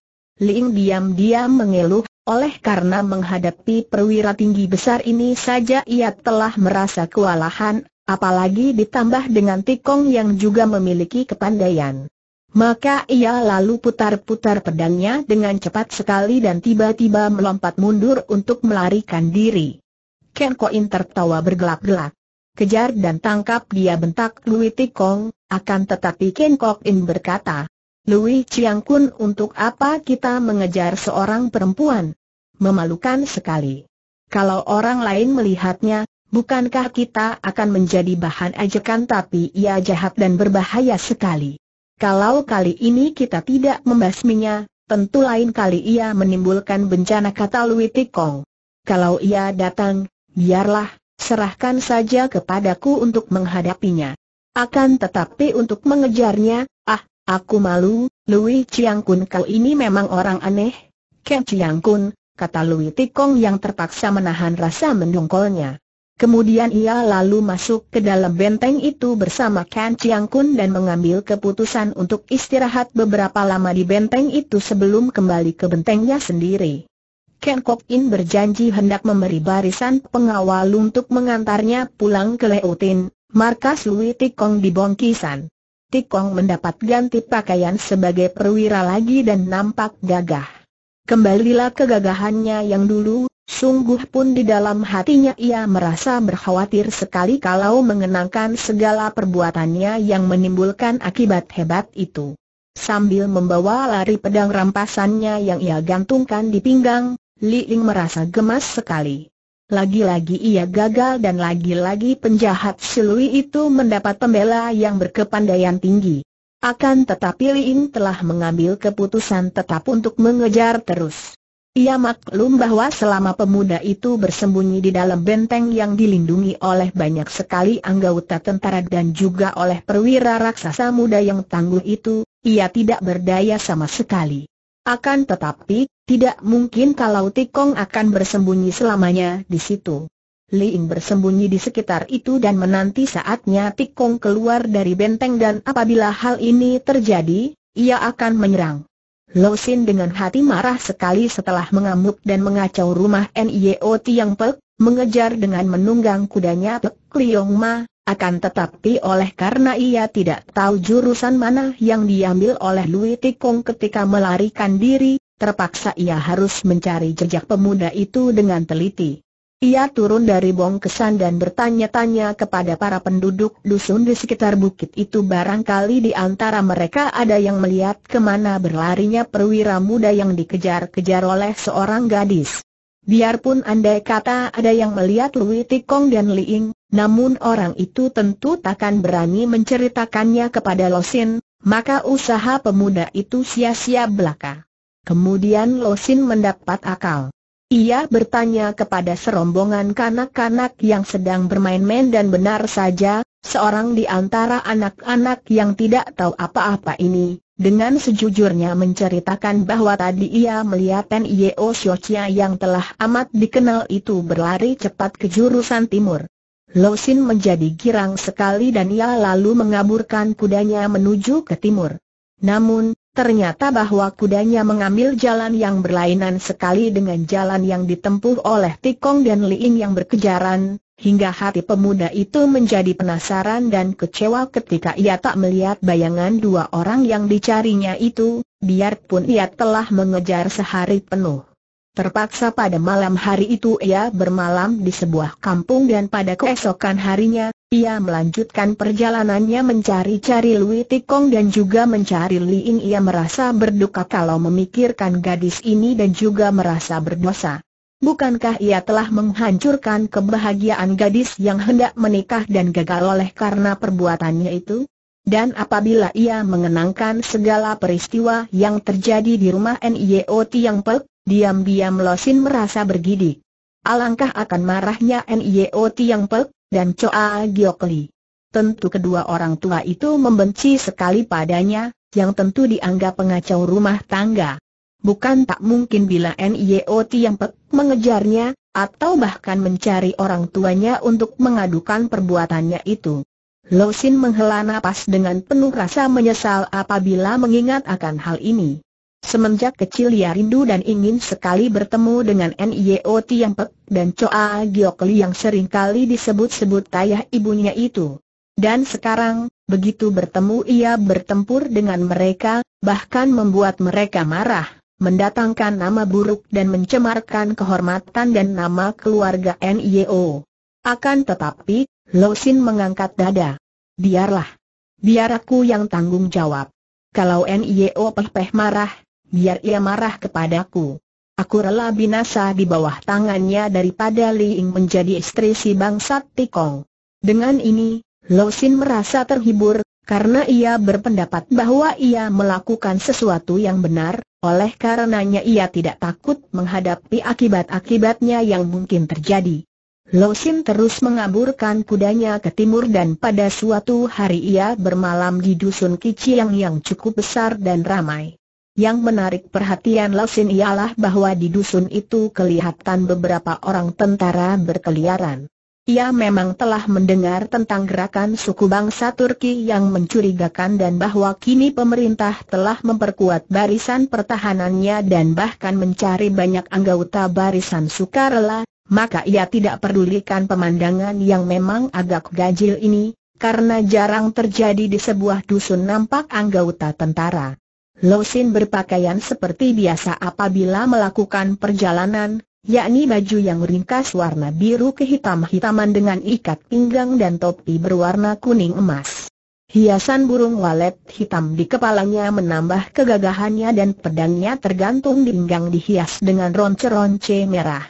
Ling diam-diam mengeluh, oleh karena menghadapi perwira tinggi besar ini saja ia telah merasa kewalahan, apalagi ditambah dengan Tikong yang juga memiliki kepandaian. Maka ia lalu putar-putar pedangnya dengan cepat sekali dan tiba-tiba melompat mundur untuk melarikan diri. Ken Koin tertawa bergelak-gelak. Kejar dan tangkap dia bentak Lui Tikong, akan tetapi Ken Koin berkata, Lui Chiang Kun untuk apa kita mengejar seorang perempuan? memalukan sekali. Kalau orang lain melihatnya, bukankah kita akan menjadi bahan ajakan tapi ia jahat dan berbahaya sekali. Kalau kali ini kita tidak membasminya, tentu lain kali ia menimbulkan bencana kata Lui Tikong. Kalau ia datang, biarlah, serahkan saja kepadaku untuk menghadapinya. Akan tetapi untuk mengejarnya, ah, aku malu, Lui Chiang Kun kau ini memang orang aneh. Ken Chiang Kun, kata Lui Tikong yang terpaksa menahan rasa mendongkolnya. Kemudian ia lalu masuk ke dalam benteng itu bersama Kan Chiang Kun dan mengambil keputusan untuk istirahat beberapa lama di benteng itu sebelum kembali ke bentengnya sendiri. Ken Kok In berjanji hendak memberi barisan pengawal untuk mengantarnya pulang ke Leutin, markas Lui Tikong di Bongkisan. Tikong mendapat ganti pakaian sebagai perwira lagi dan nampak gagah. Kembalilah kegagahannya yang dulu, sungguh pun di dalam hatinya ia merasa berkhawatir sekali kalau mengenangkan segala perbuatannya yang menimbulkan akibat hebat itu. Sambil membawa lari pedang rampasannya yang ia gantungkan di pinggang, Li Ling merasa gemas sekali. Lagi-lagi ia gagal dan lagi-lagi penjahat Silui itu mendapat pembela yang berkepandaian tinggi. Akan tetapi Ying telah mengambil keputusan tetap untuk mengejar terus. Ia maklum bahwa selama pemuda itu bersembunyi di dalam benteng yang dilindungi oleh banyak sekali anggota tentara dan juga oleh perwira raksasa muda yang tangguh itu, ia tidak berdaya sama sekali. Akan tetapi, tidak mungkin kalau Tikong akan bersembunyi selamanya di situ. Li Liing bersembunyi di sekitar itu dan menanti saatnya Tikong keluar dari benteng dan apabila hal ini terjadi, ia akan menyerang. Lo Sin dengan hati marah sekali setelah mengamuk dan mengacau rumah NIO Tiang Pek, mengejar dengan menunggang kudanya Pek Liong Ma, akan tetapi oleh karena ia tidak tahu jurusan mana yang diambil oleh Lui Tikong ketika melarikan diri, terpaksa ia harus mencari jejak pemuda itu dengan teliti. Ia turun dari bongkesan dan bertanya-tanya kepada para penduduk dusun di sekitar bukit itu barangkali di antara mereka ada yang melihat kemana berlarinya perwira muda yang dikejar-kejar oleh seorang gadis. Biarpun andai kata ada yang melihat Lui Tikong dan Li Ying, namun orang itu tentu takkan berani menceritakannya kepada Losin, maka usaha pemuda itu sia-sia belaka. Kemudian Losin mendapat akal. Ia bertanya kepada serombongan kanak-kanak yang sedang bermain-main dan benar saja, seorang di antara anak-anak yang tidak tahu apa-apa ini, dengan sejujurnya menceritakan bahwa tadi ia melihat Ten Yeo yang telah amat dikenal itu berlari cepat ke jurusan timur. Sin menjadi girang sekali dan ia lalu mengaburkan kudanya menuju ke timur. Namun, ternyata bahwa kudanya mengambil jalan yang berlainan sekali dengan jalan yang ditempuh oleh Tikong dan Liing yang berkejaran, hingga hati pemuda itu menjadi penasaran dan kecewa ketika ia tak melihat bayangan dua orang yang dicarinya itu, biarpun ia telah mengejar sehari penuh. Terpaksa pada malam hari itu ia bermalam di sebuah kampung dan pada keesokan harinya, ia melanjutkan perjalanannya mencari-cari Lui Tikong dan juga mencari Li Ying. Ia merasa berduka kalau memikirkan gadis ini dan juga merasa berdosa. Bukankah ia telah menghancurkan kebahagiaan gadis yang hendak menikah dan gagal oleh karena perbuatannya itu? Dan apabila ia mengenangkan segala peristiwa yang terjadi di rumah NIOT yang pek, Diam-diam Losin merasa bergidik. Alangkah akan marahnya Nio Tiang Pek dan Choa Giokli. Tentu kedua orang tua itu membenci sekali padanya, yang tentu dianggap pengacau rumah tangga. Bukan tak mungkin bila Nio Tiang Pek mengejarnya, atau bahkan mencari orang tuanya untuk mengadukan perbuatannya itu. Losin menghela napas dengan penuh rasa menyesal apabila mengingat akan hal ini. Semenjak kecil ia rindu dan ingin sekali bertemu dengan Nio Tiang Pek dan Choa Giok Li yang seringkali disebut-sebut tayah ibunya itu. Dan sekarang, begitu bertemu ia bertempur dengan mereka, bahkan membuat mereka marah, mendatangkan nama buruk dan mencemarkan kehormatan dan nama keluarga Nio. Akan tetapi, Sin mengangkat dada. Biarlah. Biar aku yang tanggung jawab. Kalau Nio Peh marah, biar ia marah kepadaku. Aku rela binasa di bawah tangannya daripada Li Ying menjadi istri si bangsat Tikong. Dengan ini, Lo Xin merasa terhibur, karena ia berpendapat bahwa ia melakukan sesuatu yang benar, oleh karenanya ia tidak takut menghadapi akibat-akibatnya yang mungkin terjadi. Lo Xin terus mengaburkan kudanya ke timur dan pada suatu hari ia bermalam di dusun Kiciang yang cukup besar dan ramai. Yang menarik perhatian Lesin ialah bahwa di dusun itu kelihatan beberapa orang tentara berkeliaran. Ia memang telah mendengar tentang gerakan suku bangsa Turki yang mencurigakan dan bahwa kini pemerintah telah memperkuat barisan pertahanannya dan bahkan mencari banyak anggota barisan sukarela, maka ia tidak pedulikan pemandangan yang memang agak ganjil ini, karena jarang terjadi di sebuah dusun nampak anggota tentara. Losin berpakaian seperti biasa apabila melakukan perjalanan, yakni baju yang ringkas warna biru kehitam-hitaman dengan ikat pinggang dan topi berwarna kuning emas. Hiasan burung walet hitam di kepalanya menambah kegagahannya dan pedangnya tergantung di pinggang dihias dengan ronce-ronce merah.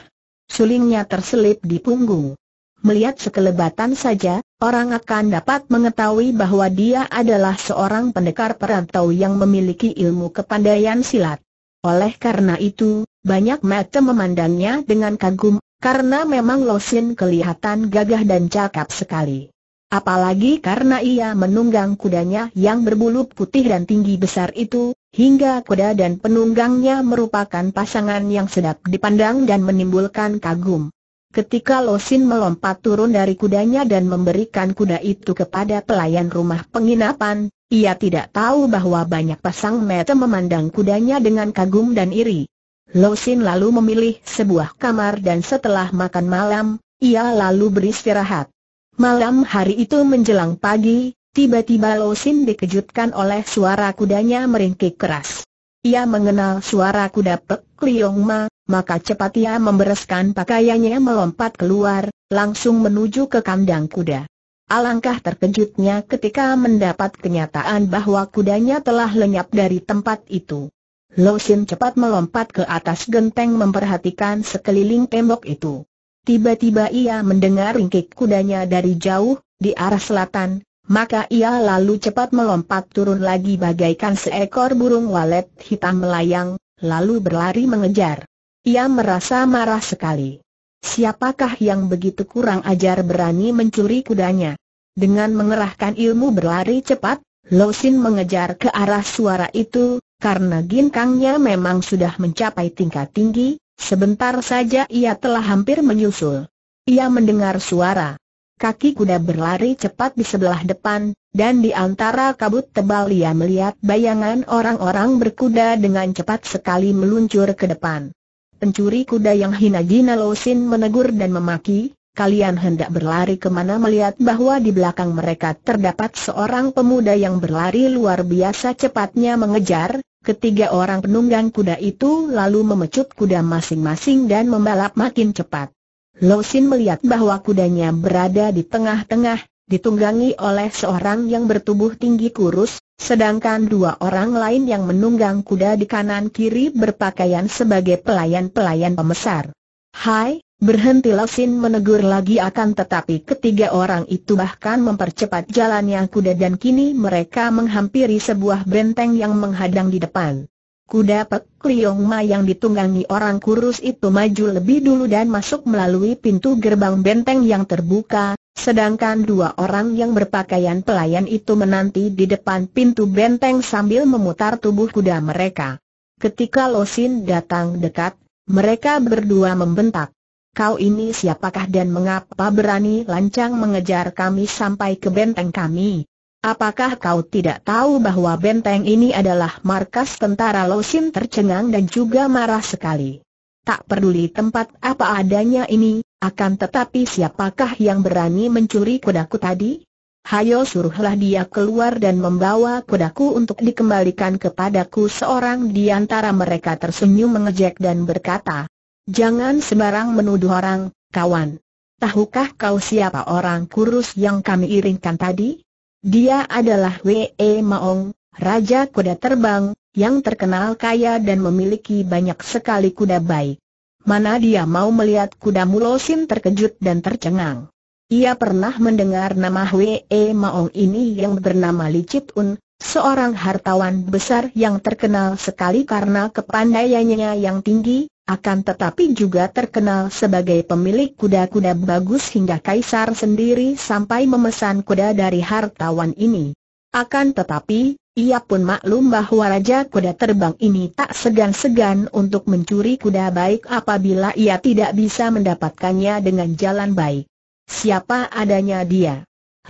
Sulingnya terselip di punggung. Melihat sekelebatan saja, orang akan dapat mengetahui bahwa dia adalah seorang pendekar perantau yang memiliki ilmu kepandaian silat. Oleh karena itu, banyak mata memandangnya dengan kagum, karena memang Losin kelihatan gagah dan cakap sekali. Apalagi karena ia menunggang kudanya yang berbulu putih dan tinggi besar itu, hingga kuda dan penunggangnya merupakan pasangan yang sedap dipandang dan menimbulkan kagum. Ketika Losin melompat turun dari kudanya dan memberikan kuda itu kepada pelayan rumah penginapan, ia tidak tahu bahwa banyak pasang mata memandang kudanya dengan kagum dan iri. Losin lalu memilih sebuah kamar dan setelah makan malam, ia lalu beristirahat. Malam hari itu menjelang pagi, tiba-tiba Losin dikejutkan oleh suara kudanya meringkik keras. Ia mengenal suara kuda Pek Liong Ma, maka cepat ia membereskan pakaiannya melompat keluar, langsung menuju ke kandang kuda. Alangkah terkejutnya ketika mendapat kenyataan bahwa kudanya telah lenyap dari tempat itu. Lo Sin cepat melompat ke atas genteng memperhatikan sekeliling tembok itu. Tiba-tiba ia mendengar ringkik kudanya dari jauh, di arah selatan, maka ia lalu cepat melompat turun lagi bagaikan seekor burung walet hitam melayang, lalu berlari mengejar. Ia merasa marah sekali. Siapakah yang begitu kurang ajar berani mencuri kudanya? Dengan mengerahkan ilmu berlari cepat, Losin mengejar ke arah suara itu, karena ginkangnya memang sudah mencapai tingkat tinggi, sebentar saja ia telah hampir menyusul. Ia mendengar suara. Kaki kuda berlari cepat di sebelah depan, dan di antara kabut tebal ia melihat bayangan orang-orang berkuda dengan cepat sekali meluncur ke depan. Pencuri kuda yang hina Gina Losin menegur dan memaki, kalian hendak berlari kemana melihat bahwa di belakang mereka terdapat seorang pemuda yang berlari luar biasa cepatnya mengejar, ketiga orang penunggang kuda itu lalu memecut kuda masing-masing dan membalap makin cepat. Losin melihat bahwa kudanya berada di tengah-tengah, ditunggangi oleh seorang yang bertubuh tinggi kurus, sedangkan dua orang lain yang menunggang kuda di kanan-kiri berpakaian sebagai pelayan-pelayan pemesar. Hai, berhenti Losin menegur lagi akan tetapi ketiga orang itu bahkan mempercepat jalannya kuda dan kini mereka menghampiri sebuah benteng yang menghadang di depan. Kuda Pek Liong Ma yang ditunggangi orang kurus itu maju lebih dulu dan masuk melalui pintu gerbang benteng yang terbuka, sedangkan dua orang yang berpakaian pelayan itu menanti di depan pintu benteng sambil memutar tubuh kuda mereka. Ketika Losin datang dekat, mereka berdua membentak. Kau ini siapakah dan mengapa berani lancang mengejar kami sampai ke benteng kami? Apakah kau tidak tahu bahwa benteng ini adalah markas tentara Losin tercengang dan juga marah sekali? Tak peduli tempat apa adanya ini, akan tetapi siapakah yang berani mencuri kudaku tadi? Hayo suruhlah dia keluar dan membawa kudaku untuk dikembalikan kepadaku seorang di antara mereka tersenyum mengejek dan berkata, Jangan sembarang menuduh orang, kawan. Tahukah kau siapa orang kurus yang kami iringkan tadi? Dia adalah Wee Maong, Raja Kuda Terbang, yang terkenal kaya dan memiliki banyak sekali kuda baik. Mana dia mau melihat kuda Mulosin terkejut dan tercengang. Ia pernah mendengar nama Wee Maong ini yang bernama Li Chit Un, seorang hartawan besar yang terkenal sekali karena kepandaiannya yang tinggi, akan tetapi juga terkenal sebagai pemilik kuda-kuda bagus hingga kaisar sendiri sampai memesan kuda dari hartawan ini. Akan tetapi, ia pun maklum bahwa Raja Kuda Terbang ini tak segan-segan untuk mencuri kuda baik apabila ia tidak bisa mendapatkannya dengan jalan baik. Siapa adanya dia?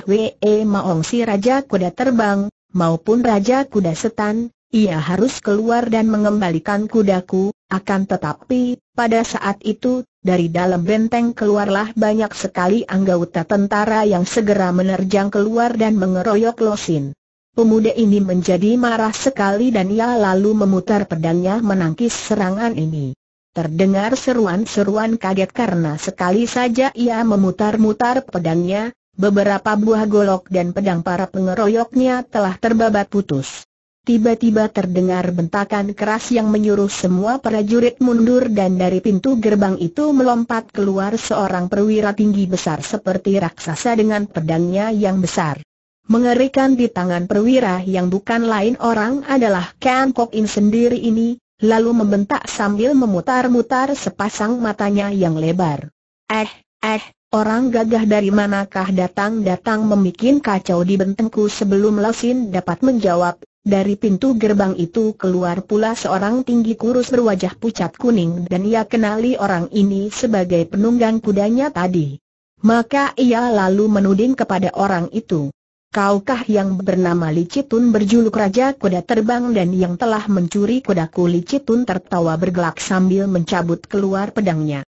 Hwee Maong si Raja Kuda Terbang, maupun Raja Kuda Setan, ia harus keluar dan mengembalikan kudaku, akan tetapi, pada saat itu, dari dalam benteng keluarlah banyak sekali anggota tentara yang segera menerjang keluar dan mengeroyok Losin. Pemuda ini menjadi marah sekali dan ia lalu memutar pedangnya menangkis serangan ini. Terdengar seruan-seruan kaget karena sekali saja ia memutar-mutar pedangnya, beberapa buah golok dan pedang para pengeroyoknya telah terbabat putus. Tiba-tiba terdengar bentakan keras yang menyuruh semua prajurit mundur dan dari pintu gerbang itu melompat keluar seorang perwira tinggi besar seperti raksasa dengan pedangnya yang besar. Mengerikan di tangan perwira yang bukan lain orang adalah Ken Kok In sendiri ini, lalu membentak sambil memutar-mutar sepasang matanya yang lebar. Eh, eh, Orang gagah dari manakah datang-datang membuat kacau di bentengku sebelum Lasin dapat menjawab dari pintu gerbang itu keluar pula seorang tinggi kurus berwajah pucat kuning dan ia kenali orang ini sebagai penunggang kudanya tadi. Maka ia lalu menuding kepada orang itu. Kaukah yang bernama Licitun berjuluk Raja Kuda Terbang dan yang telah mencuri kudaku Licitun tertawa bergelak sambil mencabut keluar pedangnya.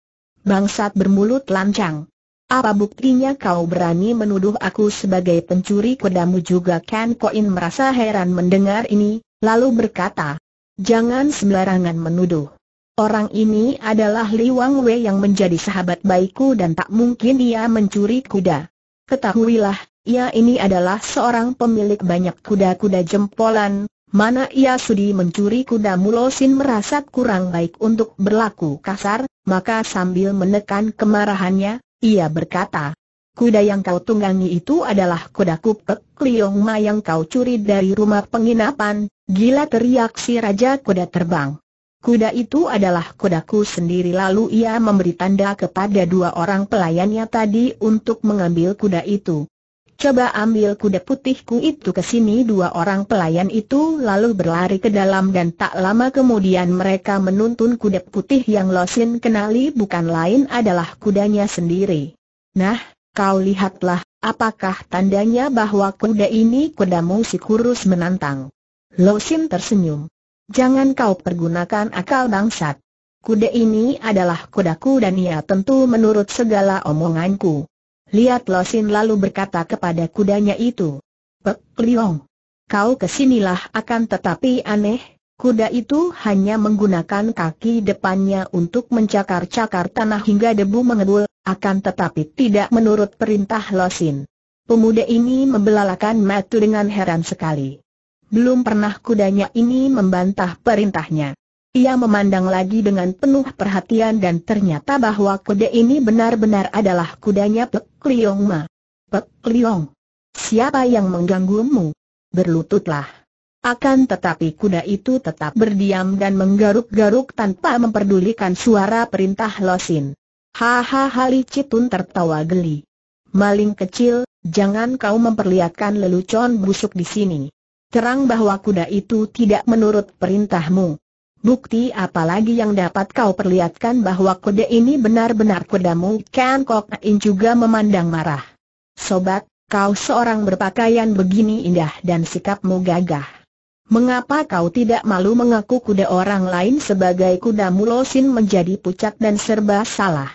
Bangsat bermulut lancang. Apa buktinya kau berani menuduh aku sebagai pencuri kudamu juga Kan Koin merasa heran mendengar ini, lalu berkata, Jangan sembarangan menuduh. Orang ini adalah Li Wang Wei yang menjadi sahabat baikku dan tak mungkin ia mencuri kuda. Ketahuilah, ia ini adalah seorang pemilik banyak kuda-kuda jempolan, Mana ia sudi mencuri kuda Mulosin merasa kurang baik untuk berlaku kasar, maka sambil menekan kemarahannya, ia berkata, Kuda yang kau tunggangi itu adalah kuda kupek Liong Ma yang kau curi dari rumah penginapan, gila teriak si Raja Kuda Terbang. Kuda itu adalah kudaku sendiri lalu ia memberi tanda kepada dua orang pelayannya tadi untuk mengambil kuda itu. Coba ambil kuda putihku itu ke sini dua orang pelayan itu lalu berlari ke dalam dan tak lama kemudian mereka menuntun kuda putih yang Losin kenali bukan lain adalah kudanya sendiri. Nah, kau lihatlah, apakah tandanya bahwa kuda ini kuda si kurus menantang? Losin tersenyum. Jangan kau pergunakan akal bangsat. Kuda ini adalah kudaku dan ia tentu menurut segala omonganku. Lihat Losin lalu berkata kepada kudanya itu. Pek Liong, kau kesinilah akan tetapi aneh, kuda itu hanya menggunakan kaki depannya untuk mencakar-cakar tanah hingga debu mengebul, akan tetapi tidak menurut perintah Losin. Pemuda ini membelalakan mata dengan heran sekali. Belum pernah kudanya ini membantah perintahnya. Ia memandang lagi dengan penuh perhatian dan ternyata bahwa kuda ini benar-benar adalah kudanya Pek Liong Ma. Pek Liong, siapa yang mengganggumu? Berlututlah. Akan tetapi kuda itu tetap berdiam dan menggaruk-garuk tanpa memperdulikan suara perintah Losin. Hahaha Li Citun tertawa geli. Maling kecil, jangan kau memperlihatkan lelucon busuk di sini. Terang bahwa kuda itu tidak menurut perintahmu. Bukti apa lagi yang dapat kau perlihatkan bahwa kuda ini benar-benar kudamu? Kan Kok In juga memandang marah. Sobat, kau seorang berpakaian begini indah dan sikapmu gagah. Mengapa kau tidak malu mengaku kuda orang lain sebagai kuda mulosin menjadi pucat dan serba salah.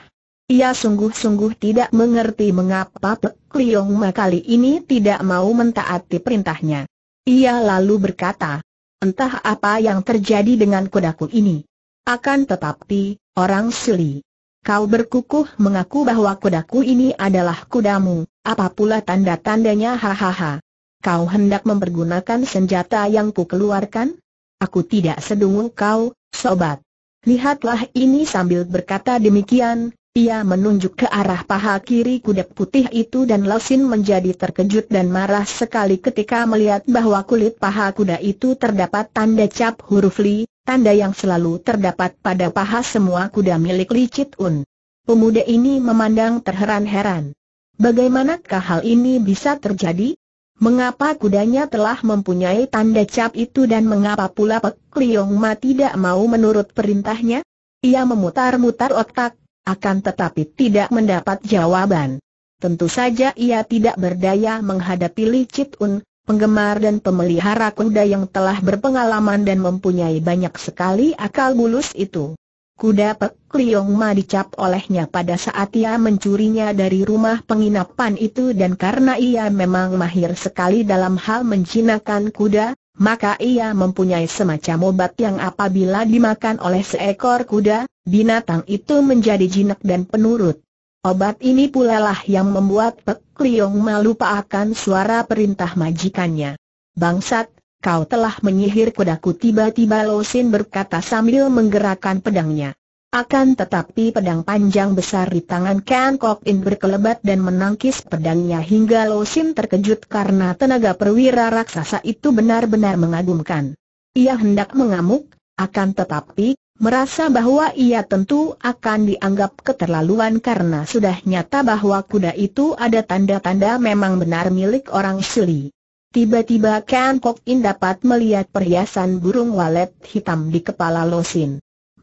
Ia sungguh-sungguh tidak mengerti mengapa Pek Liong Ma kali ini tidak mau mentaati perintahnya. Ia lalu berkata, Entah apa yang terjadi dengan kudaku ini. Akan tetapi, orang Sili. Kau berkukuh mengaku bahwa kudaku ini adalah kudamu, apa pula tanda-tandanya hahaha. Kau hendak mempergunakan senjata yang ku keluarkan? Aku tidak sedungung kau, sobat. Lihatlah ini sambil berkata demikian, ia menunjuk ke arah paha kiri kuda putih itu dan Lasin menjadi terkejut dan marah sekali ketika melihat bahwa kulit paha kuda itu terdapat tanda cap huruf Li, tanda yang selalu terdapat pada paha semua kuda milik Li Chit Un. Pemuda ini memandang terheran-heran. Bagaimanakah hal ini bisa terjadi? Mengapa kudanya telah mempunyai tanda cap itu dan mengapa pula Pek Liong Ma tidak mau menurut perintahnya? Ia memutar-mutar otak, akan tetapi tidak mendapat jawaban. Tentu saja ia tidak berdaya menghadapi Li Chitun, penggemar dan pemelihara kuda yang telah berpengalaman dan mempunyai banyak sekali akal bulus itu. Kuda Pek Liong Ma dicap olehnya pada saat ia mencurinya dari rumah penginapan itu dan karena ia memang mahir sekali dalam hal menjinakkan kuda, maka ia mempunyai semacam obat yang apabila dimakan oleh seekor kuda, binatang itu menjadi jinak dan penurut. Obat ini pula lah yang membuat Pek Liong melupa suara perintah majikannya. Bangsat, kau telah menyihir kudaku tiba-tiba Losin berkata sambil menggerakkan pedangnya. Akan tetapi pedang panjang besar di tangan Ken Kok In berkelebat dan menangkis pedangnya hingga Lo Sin terkejut karena tenaga perwira raksasa itu benar-benar mengagumkan. Ia hendak mengamuk, akan tetapi, merasa bahwa ia tentu akan dianggap keterlaluan karena sudah nyata bahwa kuda itu ada tanda-tanda memang benar milik orang Suli. Tiba-tiba Ken Kok In dapat melihat perhiasan burung walet hitam di kepala Lo Sin.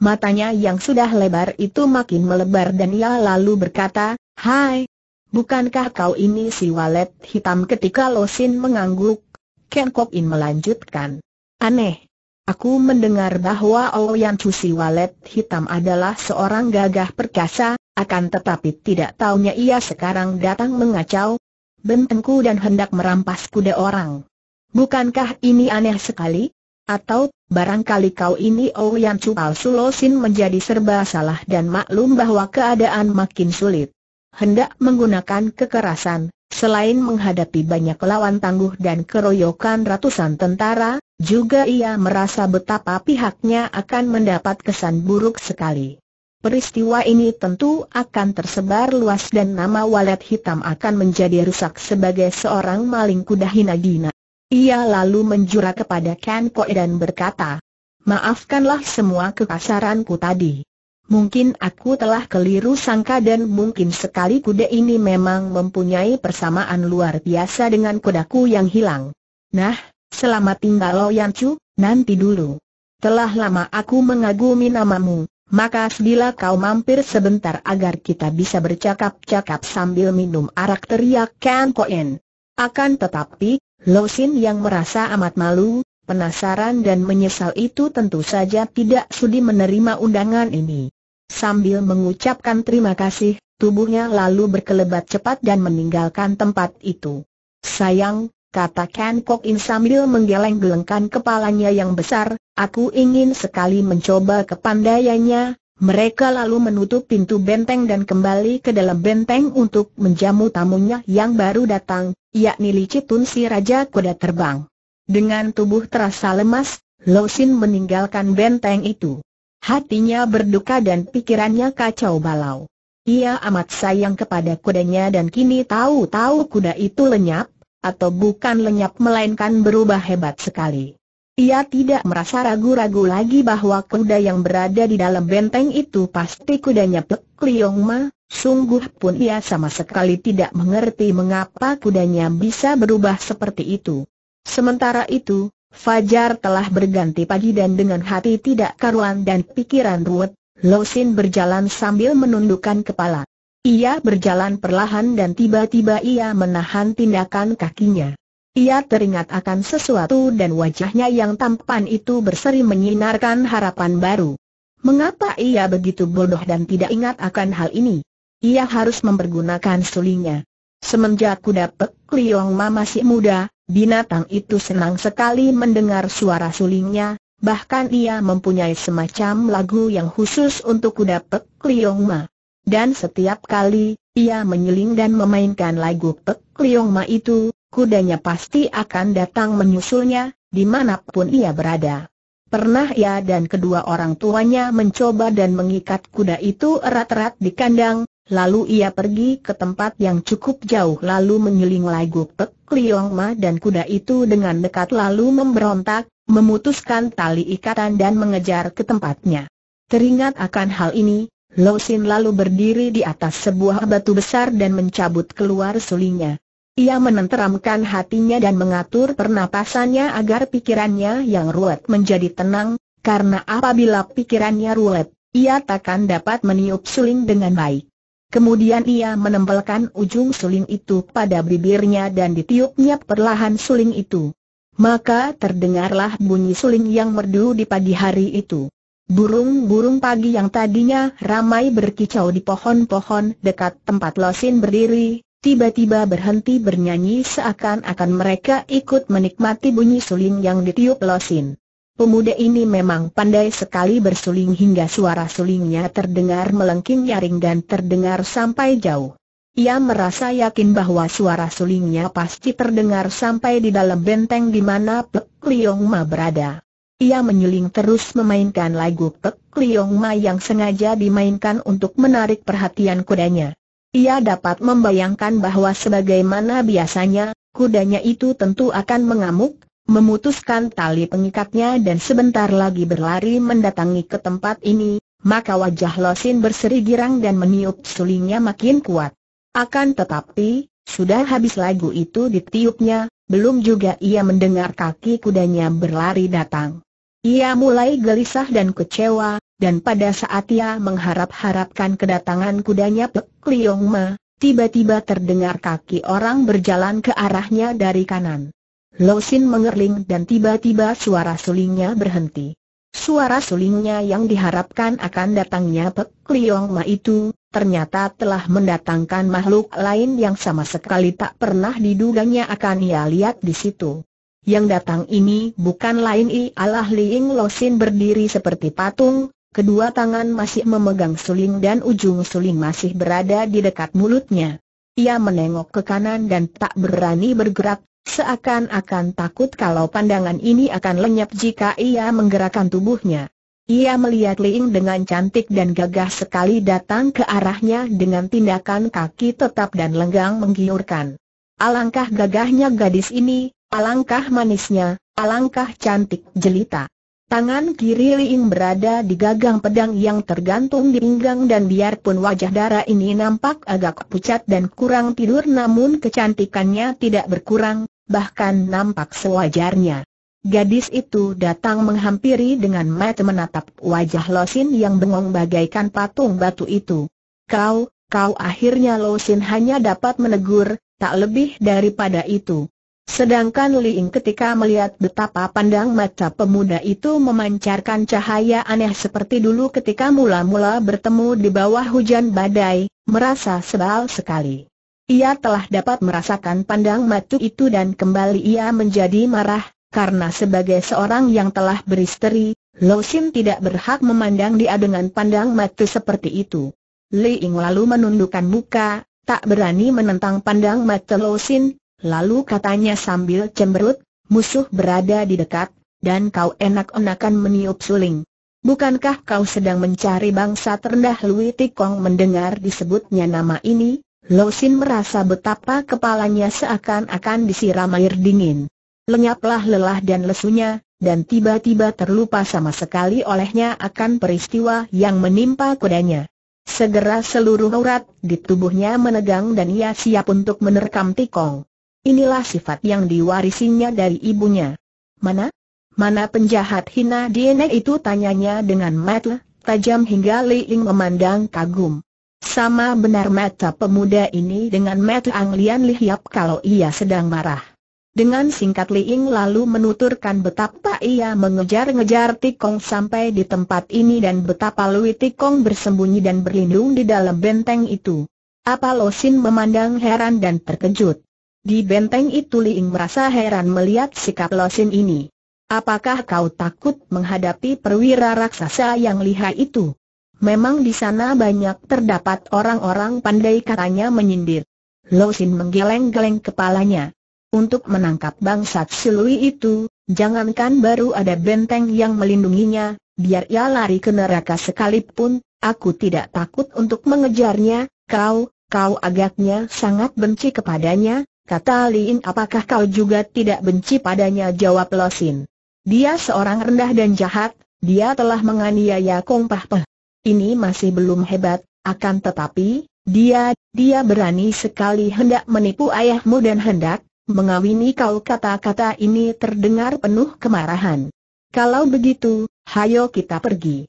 Matanya yang sudah lebar itu makin melebar dan ia lalu berkata, Hai, bukankah kau ini si walet hitam ketika Losin mengangguk? Ken Kok In melanjutkan. Aneh. Aku mendengar bahwa oh yang si Walet Hitam adalah seorang gagah perkasa, akan tetapi tidak taunya ia sekarang datang mengacau, bentengku dan hendak merampas kuda orang. Bukankah ini aneh sekali? Atau, barangkali kau ini yang Chual Sulosin menjadi serba salah dan maklum bahwa keadaan makin sulit. Hendak menggunakan kekerasan, selain menghadapi banyak lawan tangguh dan keroyokan ratusan tentara, juga ia merasa betapa pihaknya akan mendapat kesan buruk sekali. Peristiwa ini tentu akan tersebar luas dan nama walet hitam akan menjadi rusak sebagai seorang maling kuda hina-gina. Ia lalu menjura kepada Ken Koe dan berkata, Maafkanlah semua kekasaranku tadi. Mungkin aku telah keliru sangka dan mungkin sekali kuda ini memang mempunyai persamaan luar biasa dengan kudaku yang hilang. Nah, selamat tinggal Lo Yan Chu, nanti dulu. Telah lama aku mengagumi namamu, maka sedia kau mampir sebentar agar kita bisa bercakap-cakap sambil minum arak teriak Ken Koen. Akan tetapi, Losin yang merasa amat malu, penasaran dan menyesal itu tentu saja tidak sudi menerima undangan ini. Sambil mengucapkan terima kasih, tubuhnya lalu berkelebat cepat dan meninggalkan tempat itu. Sayang, kata Ken Kok In sambil menggeleng-gelengkan kepalanya yang besar, aku ingin sekali mencoba kepandaiannya, mereka lalu menutup pintu benteng dan kembali ke dalam benteng untuk menjamu tamunya yang baru datang, yakni Licitun si Raja Kuda Terbang. Dengan tubuh terasa lemas, Losin meninggalkan benteng itu. Hatinya berduka dan pikirannya kacau balau. Ia amat sayang kepada kudanya dan kini tahu-tahu kuda itu lenyap, atau bukan lenyap melainkan berubah hebat sekali. Ia tidak merasa ragu-ragu lagi bahwa kuda yang berada di dalam benteng itu pasti kudanya Pek Liong Ma, sungguh pun ia sama sekali tidak mengerti mengapa kudanya bisa berubah seperti itu. Sementara itu, Fajar telah berganti pagi dan dengan hati tidak karuan dan pikiran ruwet, Losin berjalan sambil menundukkan kepala. Ia berjalan perlahan dan tiba-tiba ia menahan tindakan kakinya. Ia teringat akan sesuatu dan wajahnya yang tampan itu berseri menyinarkan harapan baru. Mengapa ia begitu bodoh dan tidak ingat akan hal ini? Ia harus mempergunakan sulingnya. Semenjak kuda Pek Liong Ma masih muda, binatang itu senang sekali mendengar suara sulingnya, bahkan ia mempunyai semacam lagu yang khusus untuk kuda Pek Liong Ma. Dan setiap kali, ia menyeling dan memainkan lagu Pek Liong Ma itu, kudanya pasti akan datang menyusulnya, dimanapun ia berada. Pernah ia dan kedua orang tuanya mencoba dan mengikat kuda itu erat-erat di kandang, lalu ia pergi ke tempat yang cukup jauh lalu menyeling lagu Pek Liong Ma dan kuda itu dengan dekat lalu memberontak, memutuskan tali ikatan dan mengejar ke tempatnya. Teringat akan hal ini, Lo Sin lalu berdiri di atas sebuah batu besar dan mencabut keluar sulinya. Ia menenteramkan hatinya dan mengatur pernapasannya agar pikirannya yang ruwet menjadi tenang, karena apabila pikirannya ruwet, ia takkan dapat meniup suling dengan baik. Kemudian ia menempelkan ujung suling itu pada bibirnya dan ditiupnya perlahan suling itu. Maka terdengarlah bunyi suling yang merdu di pagi hari itu. Burung-burung pagi yang tadinya ramai berkicau di pohon-pohon dekat tempat Losin berdiri, tiba-tiba berhenti bernyanyi seakan-akan mereka ikut menikmati bunyi suling yang ditiup Losin. Pemuda ini memang pandai sekali bersuling hingga suara sulingnya terdengar melengking nyaring dan terdengar sampai jauh. Ia merasa yakin bahwa suara sulingnya pasti terdengar sampai di dalam benteng di mana Pek Liong Ma berada. Ia menyuling terus memainkan lagu Pek Liong Ma yang sengaja dimainkan untuk menarik perhatian kudanya. Ia dapat membayangkan bahwa sebagaimana biasanya, kudanya itu tentu akan mengamuk, memutuskan tali pengikatnya dan sebentar lagi berlari mendatangi ke tempat ini, maka wajah Losin berseri girang dan meniup sulingnya makin kuat. Akan tetapi, sudah habis lagu itu ditiupnya, belum juga ia mendengar kaki kudanya berlari datang. Ia mulai gelisah dan kecewa, dan pada saat ia mengharap-harapkan kedatangan kudanya Pek Liong Ma, tiba-tiba terdengar kaki orang berjalan ke arahnya dari kanan. Losin mengerling dan tiba-tiba suara sulingnya berhenti. Suara sulingnya yang diharapkan akan datangnya Pek Liong Ma itu, ternyata telah mendatangkan makhluk lain yang sama sekali tak pernah diduganya akan ia lihat di situ. Yang datang ini bukan lain ialah Liing Losin berdiri seperti patung, Kedua tangan masih memegang suling dan ujung suling masih berada di dekat mulutnya. Ia menengok ke kanan dan tak berani bergerak, seakan-akan takut kalau pandangan ini akan lenyap jika ia menggerakkan tubuhnya. Ia melihat Ling dengan cantik dan gagah sekali datang ke arahnya dengan tindakan kaki tetap dan lenggang menggiurkan. Alangkah gagahnya gadis ini, alangkah manisnya, alangkah cantik jelita. Tangan kiri Liing berada di gagang pedang yang tergantung di pinggang dan biarpun wajah darah ini nampak agak pucat dan kurang tidur namun kecantikannya tidak berkurang, bahkan nampak sewajarnya. Gadis itu datang menghampiri dengan mata menatap wajah Losin yang bengong bagaikan patung batu itu. Kau, kau akhirnya Losin hanya dapat menegur, tak lebih daripada itu. Sedangkan Liing ketika melihat betapa pandang mata pemuda itu memancarkan cahaya aneh seperti dulu ketika mula-mula bertemu di bawah hujan badai, merasa sebal sekali. Ia telah dapat merasakan pandang matu itu dan kembali ia menjadi marah, karena sebagai seorang yang telah beristeri, Lo Sim tidak berhak memandang dia dengan pandang matu seperti itu. Liing lalu menundukkan muka, tak berani menentang pandang mata Lo Sin, Lalu katanya sambil cemberut, musuh berada di dekat, dan kau enak-enakan meniup suling. Bukankah kau sedang mencari bangsa terendah Lui Tikong mendengar disebutnya nama ini? Sin merasa betapa kepalanya seakan-akan disiram air dingin. Lenyaplah lelah dan lesunya, dan tiba-tiba terlupa sama sekali olehnya akan peristiwa yang menimpa kudanya. Segera seluruh urat di tubuhnya menegang dan ia siap untuk menerkam Tikong. Inilah sifat yang diwarisinya dari ibunya. Mana? Mana penjahat hina DNA itu tanyanya dengan mata tajam hingga Li Ling memandang kagum. Sama benar mata pemuda ini dengan mata anglian lihiap kalau ia sedang marah. Dengan singkat Li Ling lalu menuturkan betapa ia mengejar-ngejar Tikong sampai di tempat ini dan betapa Lui Tikong bersembunyi dan berlindung di dalam benteng itu. Apa Losin memandang heran dan terkejut. Di benteng itu Liing merasa heran melihat sikap Losin ini. Apakah kau takut menghadapi perwira raksasa yang lihai itu? Memang di sana banyak terdapat orang-orang pandai katanya menyindir. Losin menggeleng-geleng kepalanya. Untuk menangkap bangsat Silui itu, jangankan baru ada benteng yang melindunginya, biar ia lari ke neraka sekalipun, aku tidak takut untuk mengejarnya, kau, kau agaknya sangat benci kepadanya, Kata Liin apakah kau juga tidak benci padanya jawab Losin. Dia seorang rendah dan jahat, dia telah menganiaya Kong Pah Peh. Ini masih belum hebat, akan tetapi, dia, dia berani sekali hendak menipu ayahmu dan hendak mengawini kau kata-kata ini terdengar penuh kemarahan. Kalau begitu, hayo kita pergi.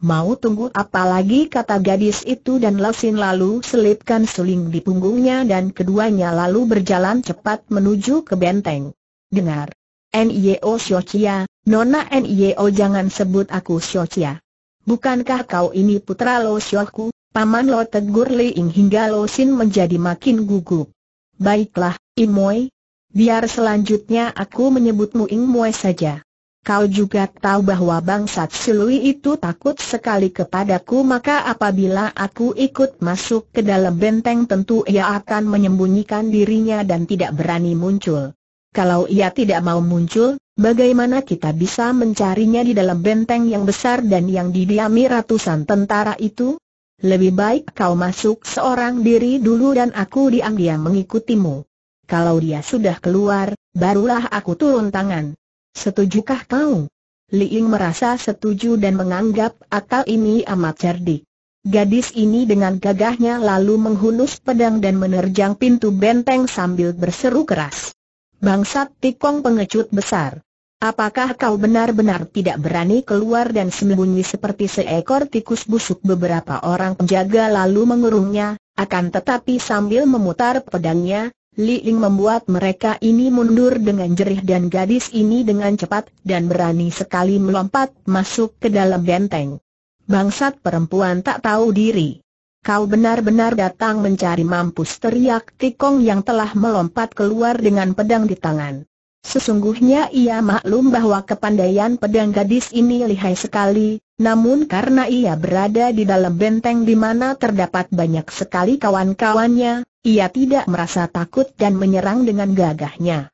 Mau tunggu apa lagi kata gadis itu dan Lesin lalu selipkan suling di punggungnya dan keduanya lalu berjalan cepat menuju ke benteng. Dengar. N.I.O. Xiochia, Nona N.I.O. jangan sebut aku Xiochia. Bukankah kau ini putra Lo aku? paman Lo tegur Li hingga Lo menjadi makin gugup. Baiklah, Imoy. Biar selanjutnya aku menyebutmu Ing Moe saja. Kau juga tahu bahwa bangsat Silui itu takut sekali kepadaku maka apabila aku ikut masuk ke dalam benteng tentu ia akan menyembunyikan dirinya dan tidak berani muncul. Kalau ia tidak mau muncul, bagaimana kita bisa mencarinya di dalam benteng yang besar dan yang didiami ratusan tentara itu? Lebih baik kau masuk seorang diri dulu dan aku diam-diam mengikutimu. Kalau dia sudah keluar, barulah aku turun tangan. Setujukah kau? Li Ying merasa setuju dan menganggap akal ini amat cerdik. Gadis ini dengan gagahnya lalu menghunus pedang dan menerjang pintu benteng sambil berseru keras. Bangsat tikong pengecut besar. Apakah kau benar-benar tidak berani keluar dan sembunyi seperti seekor tikus busuk beberapa orang penjaga lalu mengurungnya, akan tetapi sambil memutar pedangnya, Li Ling membuat mereka ini mundur dengan jerih dan gadis ini dengan cepat dan berani sekali melompat masuk ke dalam benteng. Bangsat perempuan tak tahu diri. Kau benar-benar datang mencari mampus teriak Tikong yang telah melompat keluar dengan pedang di tangan. Sesungguhnya ia maklum bahwa kepandaian pedang gadis ini lihai sekali, namun karena ia berada di dalam benteng di mana terdapat banyak sekali kawan-kawannya, ia tidak merasa takut dan menyerang dengan gagahnya.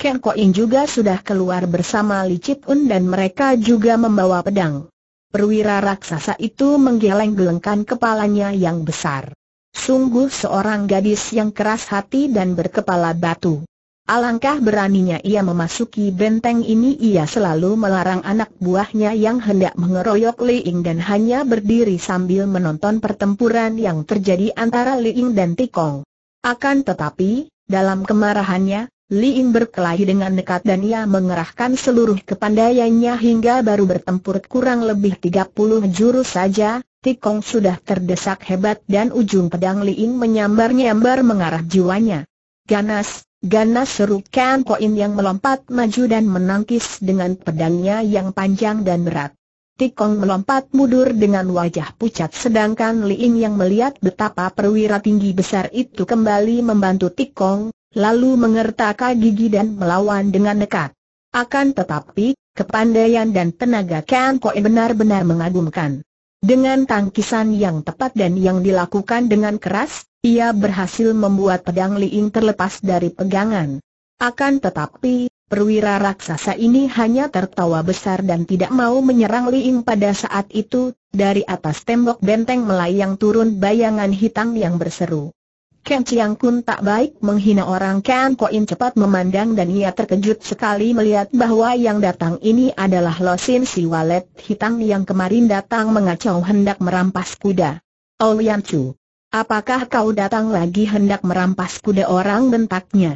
Ken Koin juga sudah keluar bersama Li Chit Un dan mereka juga membawa pedang. Perwira raksasa itu menggeleng-gelengkan kepalanya yang besar. Sungguh seorang gadis yang keras hati dan berkepala batu. Alangkah beraninya ia memasuki benteng ini ia selalu melarang anak buahnya yang hendak mengeroyok Li Ying dan hanya berdiri sambil menonton pertempuran yang terjadi antara Li Ying dan Tikong. Akan tetapi, dalam kemarahannya, Li Ying berkelahi dengan nekat dan ia mengerahkan seluruh kepandaiannya hingga baru bertempur kurang lebih 30 jurus saja, Tikong sudah terdesak hebat dan ujung pedang Li Ying menyambar-nyambar mengarah jiwanya. Ganas, Ganas seru Ken Koin yang melompat maju dan menangkis dengan pedangnya yang panjang dan berat. Tikong melompat mundur dengan wajah pucat sedangkan Liing yang melihat betapa perwira tinggi besar itu kembali membantu Tikong, lalu mengertakkan gigi dan melawan dengan dekat. Akan tetapi, kepandaian dan tenaga Kan Koin benar-benar mengagumkan. Dengan tangkisan yang tepat dan yang dilakukan dengan keras, ia berhasil membuat pedang Liing terlepas dari pegangan. Akan tetapi, perwira raksasa ini hanya tertawa besar dan tidak mau menyerang Liing pada saat itu, dari atas tembok benteng melayang turun bayangan hitam yang berseru. Ken Chiang Kun tak baik menghina orang Ken Koin cepat memandang dan ia terkejut sekali melihat bahwa yang datang ini adalah Losin si walet hitam yang kemarin datang mengacau hendak merampas kuda. Oh Chu, apakah kau datang lagi hendak merampas kuda orang bentaknya?